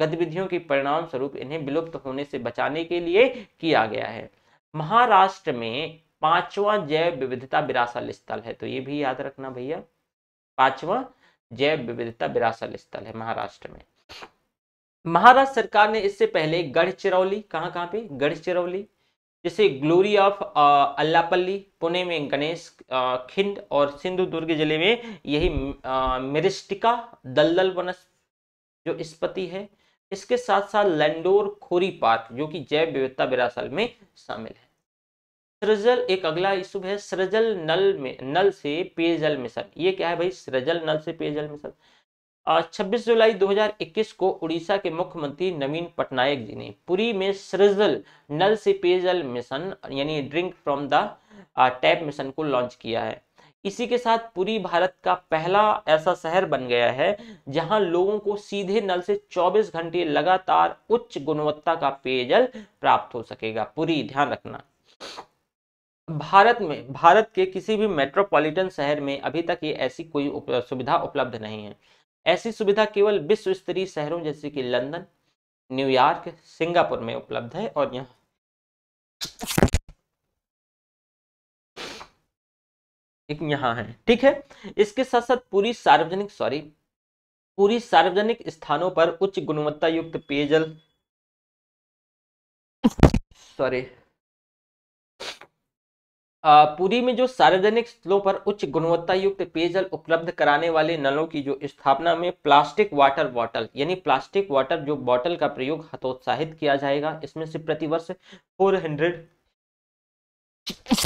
गतिविधियों के परिणाम स्वरूप इन्हें विलुप्त होने से बचाने के लिए किया गया है महाराष्ट्र में पांचवा जैव विविधता विरासत स्थल है तो ये भी याद रखना भैया पांचवा जैव विविधता विरासत स्थल है महाराष्ट्र में महाराष्ट्र सरकार ने इससे पहले गढ़चिरौली कहाँ कहाँ पे गढ़चिरौली जैसे ग्लोरी ऑफ अल्लापल्ली पुणे में गणेश खिंड और सिंधुदुर्ग जिले में यही मिरिस्टिका दलदल वनस जो स्पति है इसके साथ साथ लैंडोर खोरी पार्क जो कि जैव विविधता विरासल में शामिल है सृजल एक अगला इशू है सृजल नल में नल से पेयजल मिशन ये क्या है भाई सृजल नल से पेयजल मिशन 26 जुलाई 2021 को उड़ीसा के मुख्यमंत्री नवीन पटनायक जी ने पुरी में सृजल नल से पेयजल मिशन यानी drink from the tap mission को लॉन्च किया है इसी के साथ पूरी भारत का पहला ऐसा शहर बन गया है जहां लोगों को सीधे नल से 24 घंटे लगातार उच्च गुणवत्ता का पेयजल प्राप्त हो सकेगा पूरी ध्यान रखना भारत में भारत के किसी भी मेट्रोपॉलिटन शहर में अभी तक ये ऐसी कोई उप, सुविधा उपलब्ध नहीं है ऐसी सुविधा केवल विश्व स्तरीय शहरों जैसे कि लंदन न्यूयॉर्क सिंगापुर में उपलब्ध है और यहाँ यहाँ है ठीक है इसके साथ साथ पूरी सार्वजनिक सॉरी पूरी सार्वजनिक स्थानों पर उच्च गुणवत्ता युक्त पेयजल सॉरी पूरी में जो सार्वजनिक स्थलों पर उच्च गुणवत्ता युक्त पेयजल उपलब्ध कराने वाले नलों की जो स्थापना में प्लास्टिक वाटर बॉटल यानी प्लास्टिक वाटर जो बॉटल का प्रयोग हतोत्साहित किया जाएगा इसमें से प्रतिवर्ष 400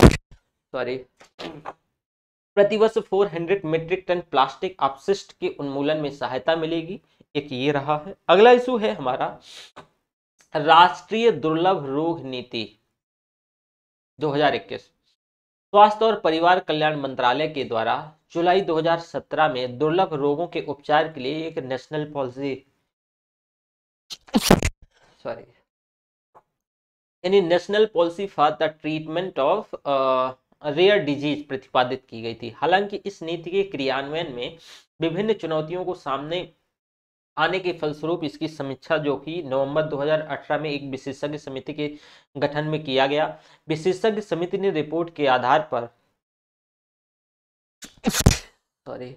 सॉरी प्रतिवर्ष 400 मीट्रिक टन प्लास्टिक अपशिष्ट के उन्मूलन में सहायता मिलेगी एक ये रहा है अगला इशू है हमारा राष्ट्रीय दुर्लभ रोग नीति दो स्वास्थ्य और परिवार कल्याण मंत्रालय के द्वारा जुलाई 2017 में दुर्लभ रोगों के उपचार के लिए एक नेशनल पॉलिसी सॉरी यानी national policy for the treatment of rare disease प्रतिपादित की गई थी हालांकि इस नीति के क्रियान्वयन में विभिन्न चुनौतियों को सामने आने के फलस्वरूप इसकी समीक्षा जो कि नवंबर 2018 में एक विशेषज्ञ समिति के गठन में किया गया विशेषज्ञ समिति ने रिपोर्ट के आधार पर सॉरी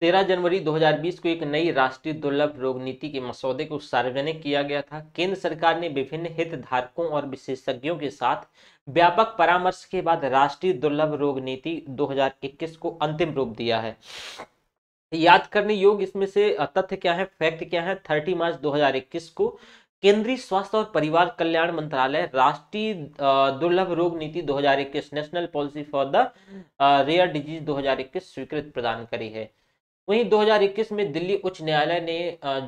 तेरह जनवरी 2020 को एक नई राष्ट्रीय दुर्लभ रोग नीति के मसौदे को सार्वजनिक किया गया था केंद्र सरकार ने विभिन्न हितधारकों और विशेषज्ञों के साथ व्यापक परामर्श के बाद राष्ट्रीय दुर्लभ रोग नीति 2021 को अंतिम रूप दिया है याद करने योग इसमें से तथ्य क्या है फैक्ट क्या है थर्टी मार्च 2021 को केंद्रीय स्वास्थ्य और परिवार कल्याण मंत्रालय राष्ट्रीय दुर्लभ रोग नीति 2021 national policy for the rare disease 2021 स्वीकृत प्रदान करी है वहीं 2021 में दिल्ली उच्च न्यायालय ने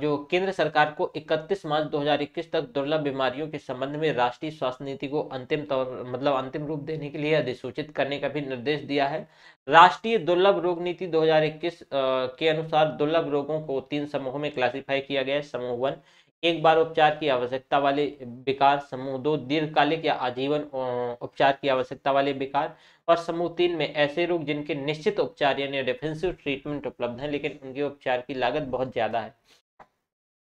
जो केंद्र सरकार को 31 मार्च 2021 तक दुर्लभ बीमारियों के संबंध में राष्ट्रीय स्वास्थ्य नीति को अंतिम तौर मतलब अंतिम रूप देने के लिए अधिसूचित करने का भी निर्देश दिया है राष्ट्रीय दुर्लभ रोग नीति 2021 के अनुसार दुर्लभ रोगों को तीन समूहों में क्लासीफाई किया गया है समूह वन एक बार उपचार की आवश्यकता वाले विकार समूह दो दीर्घकालिक या आजीवन उपचार की आवश्यकता वाले विकार और समूह तीन में ऐसे रोग जिनके निश्चित उपचार यानी डिफेंसिव ट्रीटमेंट उपलब्ध है लेकिन उनके उपचार की लागत बहुत ज़्यादा है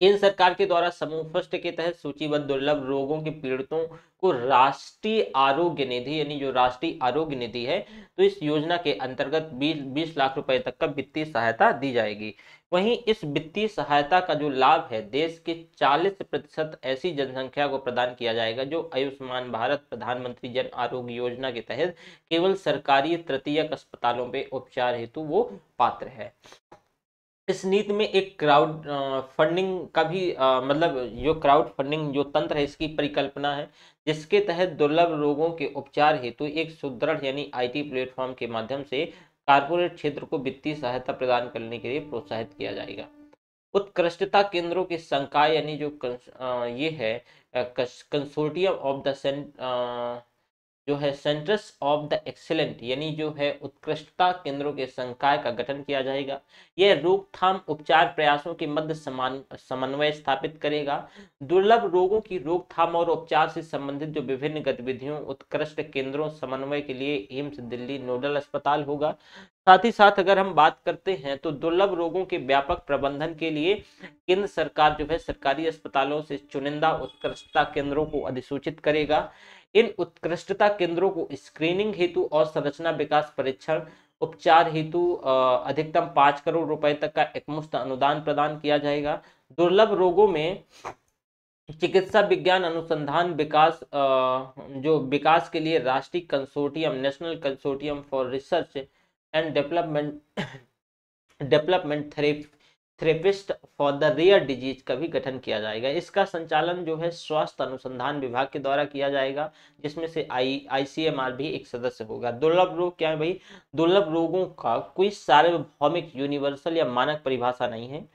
केंद्र सरकार के द्वारा समूह फर्स्ट के तहत सूचीबद्ध दुर्लभ रोगों के पीड़ितों को राष्ट्रीय आरोग्य निधि यानी जो राष्ट्रीय आरोग्य निधि है तो इस योजना के अंतर्गत 20 बीस लाख रुपए तक का वित्तीय सहायता दी जाएगी वहीं इस वित्तीय सहायता का जो लाभ है देश के 40 प्रतिशत ऐसी जनसंख्या को प्रदान किया जाएगा जो आयुष्मान भारत प्रधानमंत्री जन आरोग्य योजना के तहत केवल सरकारी तृतीयक अस्पतालों पर उपचार हेतु वो पात्र है इस नीति में एक क्राउड फंडिंग का भी आ, मतलब जो क्राउड फंडिंग जो तंत्र है इसकी परिकल्पना है जिसके तहत दुर्लभ रोगों के उपचार हेतु तो एक सुदृढ़ यानी आईटी प्लेटफॉर्म के माध्यम से कारपोरेट क्षेत्र को वित्तीय सहायता प्रदान करने के लिए प्रोत्साहित किया जाएगा उत्कृष्टता केंद्रों के संकाय यानी जो आ, ये है कंसोर्टियम ऑफ द सेंट जो है सेंटर्स ऑफ द एक्सेलेंट यानी जो है उत्कृष्टता केंद्रों के संकाय का गठन किया जाएगा यह रोकथाम उपचार प्रयासों के मध्य समान समन्वय स्थापित करेगा दुर्लभ रोगों की रोकथाम और उपचार से संबंधित जो विभिन्न गतिविधियों उत्कृष्ट केंद्रों समन्वय के लिए एम्स दिल्ली नोडल अस्पताल होगा साथ ही साथ अगर हम बात करते हैं तो दुर्लभ रोगों के व्यापक प्रबंधन के लिए केंद्र सरकार जो है सरकारी अस्पतालों से चुनिंदा उत्कृष्टता केंद्रों को अधिसूचित करेगा इन उत्कृष्टता केंद्रों को स्क्रीनिंग हेतु और संरचना विकास परीक्षण उपचार हेतु अधिकतम पाँच करोड़ रुपए तक का एकमुश्त अनुदान प्रदान किया जाएगा दुर्लभ रोगों में चिकित्सा विज्ञान अनुसंधान विकास जो विकास के लिए राष्ट्रीय consortium national consortium for research and development development therapy therapist for the rare disease का भी गठन किया जाएगा इसका संचालन जो है स्वास्थ्य अनुसंधान विभाग के द्वारा किया जाएगा जिसमें से आई आईसीएमआर भी एक सदस्य होगा दुर्लभ रोग क्या है भाई दुर्लभ रोगों का कोई सार्वभौमिक यूनिवर्सल या मानक परिभाषा नहीं है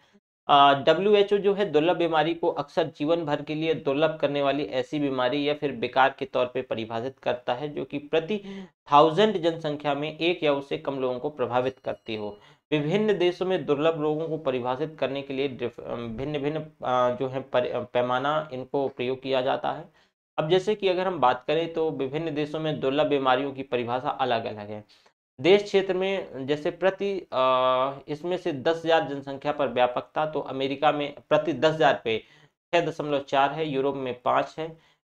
डब्ल्यू एच ओ जो है दुर्लभ बीमारी को अक्सर जीवन भर के लिए दुर्लभ करने वाली ऐसी बीमारी या फिर बेकार के तौर पर परिभाषित करता है जो कि प्रति थाउजेंड जनसंख्या में एक या उससे कम लोगों को प्रभावित करती हो विभिन्न देशों में दुर्लभ रोगों को परिभाषित करने के लिए भिन्न भिन्न जो है पैमाना इनको प्रयोग किया जाता है अब जैसे कि अगर हम बात करें तो विभिन्न देशों में दुर्लभ बीमारियों की परिभाषा अलग अलग है देश क्षेत्र में जैसे प्रति इसमें से दस हजार जनसंख्या पर व्यापकता तो अमेरिका में प्रति दस हजार पे छः दशमलव चार है यूरोप में पाँच है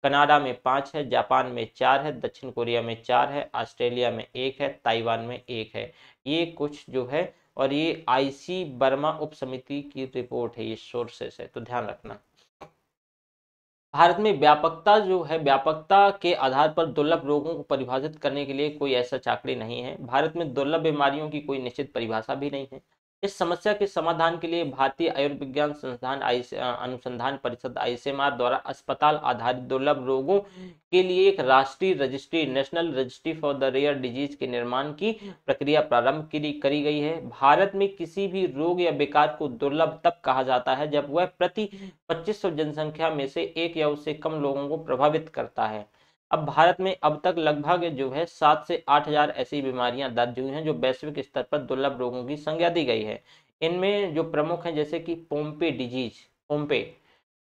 कनाडा में पाँच है जापान में चार है दक्षिण कोरिया में चार है ऑस्ट्रेलिया में एक है ताइवान में एक है ये कुछ जो है और ये आईसी बर्मा उप समिति की रिपोर्ट है ये सोर्सेस है तो ध्यान रखना भारत में व्यापकता जो है व्यापकता के आधार पर दुर्लभ रोगों को परिभाषित करने के लिए कोई ऐसा चाकड़ी नहीं है भारत में दुर्लभ बीमारियों की कोई निश्चित परिभाषा भी नहीं है इस समस्या के समाधान के लिए भारतीय आयुर्विज्ञान संस्थान आई अनुसंधान परिषद आईसीएमआर द्वारा अस्पताल आधारित दुर्लभ रोगों के लिए एक राष्ट्रीय registry national registry for the rare disease के निर्माण की प्रक्रिया प्रारंभ करी गई है भारत में किसी भी रोग या विकार को दुर्लभ तब कहा जाता है जब वह प्रति पच्चीस जनसंख्या में से एक या उससे कम लोगों को प्रभावित करता है अब भारत में अब तक लगभग जो है सात से आठ हजार ऐसी बीमारियां दर्ज हुई हैं जो वैश्विक स्तर पर दुर्लभ रोगों की संज्ञा दी गई है इनमें जो प्रमुख हैं जैसे कि पोम्पे डिजीज पोम्पे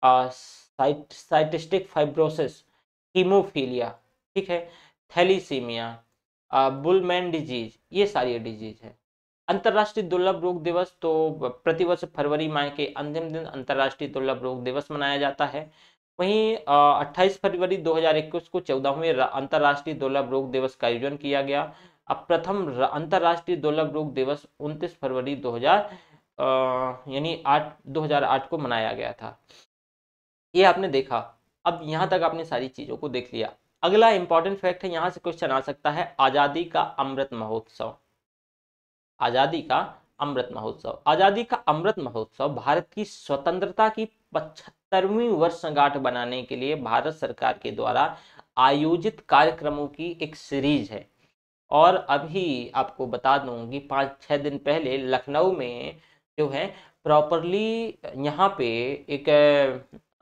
साइटिस्टिक फाइब्रोसिस कीमोफीलिया ठीक है थैलीसीमिया बुलमैन डिजीज ये सारी डिजीज है अंतर्राष्ट्रीय दुर्लभ रोग दिवस तो प्रतिवर्ष फरवरी माह के अंतिम दिन अंतर्राष्ट्रीय दुर्लभ रोग दिवस मनाया जाता है वहीं अट्ठाईस फरवरी 2021 को चौदहवें अंतर्राष्ट्रीय दुर्लभ रोग दिवस का आयोजन किया गया अब प्रथम अंतर्राष्ट्रीय दुर्लभ रोग दिवस 29 फरवरी 2000 यानी आठ 2008 को मनाया गया था ये आपने देखा अब यहाँ तक आपने सारी चीज़ों को देख लिया अगला इंपॉर्टेंट फैक्ट है यहाँ से क्वेश्चन आ सकता है आज़ादी का अमृत महोत्सव आज़ादी का अमृत महोत्सव आज़ादी का अमृत महोत्सव भारत की स्वतंत्रता की पचहत्तर सत्तरवीं वर्षगांठ बनाने के लिए भारत सरकार के द्वारा आयोजित कार्यक्रमों की एक सीरीज है और अभी आपको बता दूंगी पाँच छः दिन पहले लखनऊ में जो है प्रॉपरली यहाँ पे एक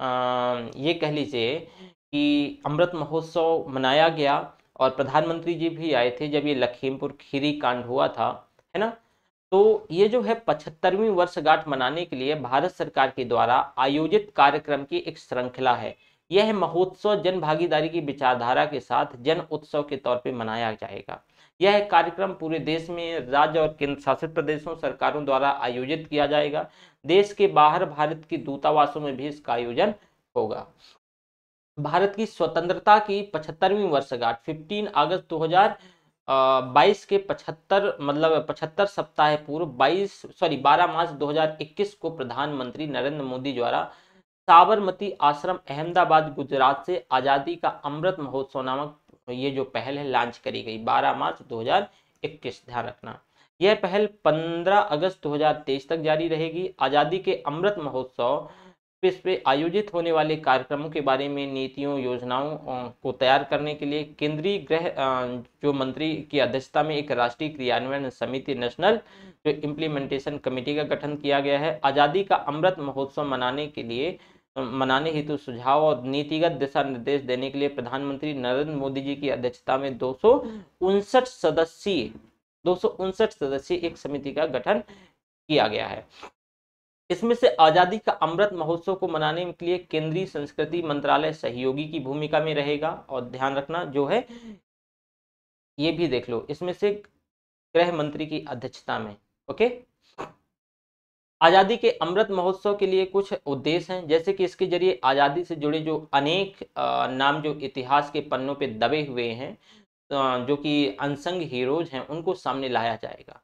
आ, ये कह लीजिए कि अमृत महोत्सव मनाया गया और प्रधानमंत्री जी भी आए थे जब ये लखीमपुर खीरी कांड हुआ था है ना तो ये जो है पचहत्तरवीं वर्षगांठ मनाने के लिए भारत सरकार के द्वारा आयोजित कार्यक्रम की एक श्रृंखला है यह महोत्सव जन भागीदारी की विचारधारा के साथ जन उत्सव के तौर पर मनाया जाएगा यह कार्यक्रम पूरे देश में राज्य और केंद्र शासित प्रदेशों सरकारों द्वारा आयोजित किया जाएगा देश के बाहर भारत की दूतावासों में भी इसका आयोजन होगा भारत की स्वतंत्रता की पचहत्तरवीं वर्षगांठ 15 अगस्त 2000 बाईस के पचहत्तर मतलब पचहत्तर सप्ताह पूर्व बाईस सॉरी बारह मार्च 2021 को प्रधानमंत्री नरेंद्र मोदी द्वारा साबरमती आश्रम अहमदाबाद गुजरात से आज़ादी का अमृत महोत्सव नामक ये जो पहल है लॉन्च करी गई 12 मार्च 2021 ध्यान रखना यह पहल 15 अगस्त 2023 तक जारी रहेगी आज़ादी के अमृत महोत्सव स्पेस पे आयोजित होने वाले कार्यक्रमों के बारे में नीतियों योजनाओं को तैयार करने के लिए केंद्रीय गृह जो मंत्री की अध्यक्षता में एक राष्ट्रीय क्रियान्वयन समिति नेशनल जो इम्प्लीमेंटेशन कमेटी का गठन किया गया है आज़ादी का अमृत महोत्सव मनाने के लिए मनाने हेतु तो सुझाव और नीतिगत दिशा निर्देश देने के लिए प्रधानमंत्री नरेंद्र मोदी जी की अध्यक्षता में दो सदस्यीय दो सदस्यीय एक समिति का गठन किया गया है इसमें से आज़ादी का अमृत महोत्सव को मनाने के लिए केंद्रीय संस्कृति मंत्रालय सहयोगी की भूमिका में रहेगा और ध्यान रखना जो है ये भी देख लो इसमें से गृह मंत्री की अध्यक्षता में ओके आज़ादी के अमृत महोत्सव के लिए कुछ उद्देश्य हैं जैसे कि इसके जरिए आज़ादी से जुड़े जो अनेक नाम जो इतिहास के पन्नों पे दबे हुए हैं जो कि अनसंग हीरोज हैं उनको सामने लाया जाएगा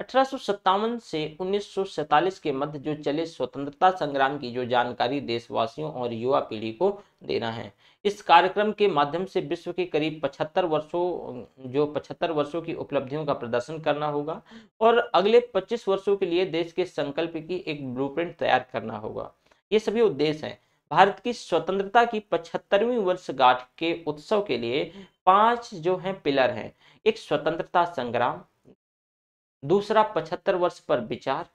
अठारह से उन्नीस के मध्य जो चले स्वतंत्रता संग्राम की जो जानकारी देशवासियों और युवा पीढ़ी को देना है इस कार्यक्रम के माध्यम से विश्व के करीब 75 वर्षों जो 75 वर्षों की उपलब्धियों का प्रदर्शन करना होगा और अगले 25 वर्षों के लिए देश के संकल्प की एक ब्लूप्रिंट तैयार करना होगा ये सभी उद्देश्य हैं भारत की स्वतंत्रता की पचहत्तरवीं वर्षगांठ के उत्सव के लिए पांच जो हैं पिलर हैं एक स्वतंत्रता संग्राम दूसरा पचहत्तर वर्ष पर विचार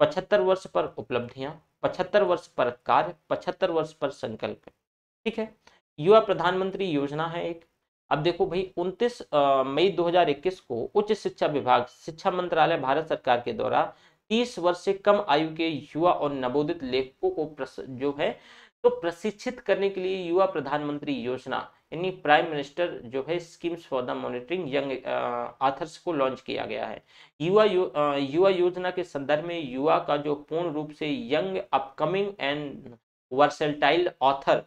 पचहत्तर वर्ष पर उपलब्धियां पचहत्तर वर्ष पर कार्य पचहत्तर वर्ष पर संकल्प ठीक है युवा प्रधानमंत्री योजना है एक अब देखो भाई 29 मई 2021 को उच्च शिक्षा विभाग शिक्षा मंत्रालय भारत सरकार के द्वारा 30 वर्ष से कम आयु के युवा और नवोदित लेखकों को जो है तो प्रशिक्षित करने के लिए युवा प्रधानमंत्री योजना यानी प्राइम मिनिस्टर जो है schemes for the monitoring young authors को लॉन्च किया गया है युवा यु, युवा योजना के संदर्भ में युवा का जो पूर्ण रूप से young upcoming and versatile author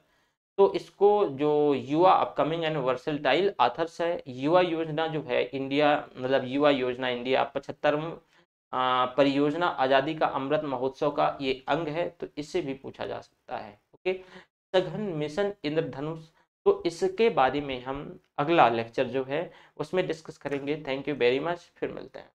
तो इसको जो युवा अपकमिंग एंड वर्सेल्टाइल आथर्स है युवा योजना जो है इंडिया मतलब युवा योजना इंडिया पचहत्तरव परियोजना आज़ादी का अमृत महोत्सव का ये अंग है तो इससे भी पूछा जा सकता है के सघन मिशन इंद्रधनुष तो इसके बारे में हम अगला लेक्चर जो है उसमें डिस्कस करेंगे थैंक यू वेरी मच फिर मिलते हैं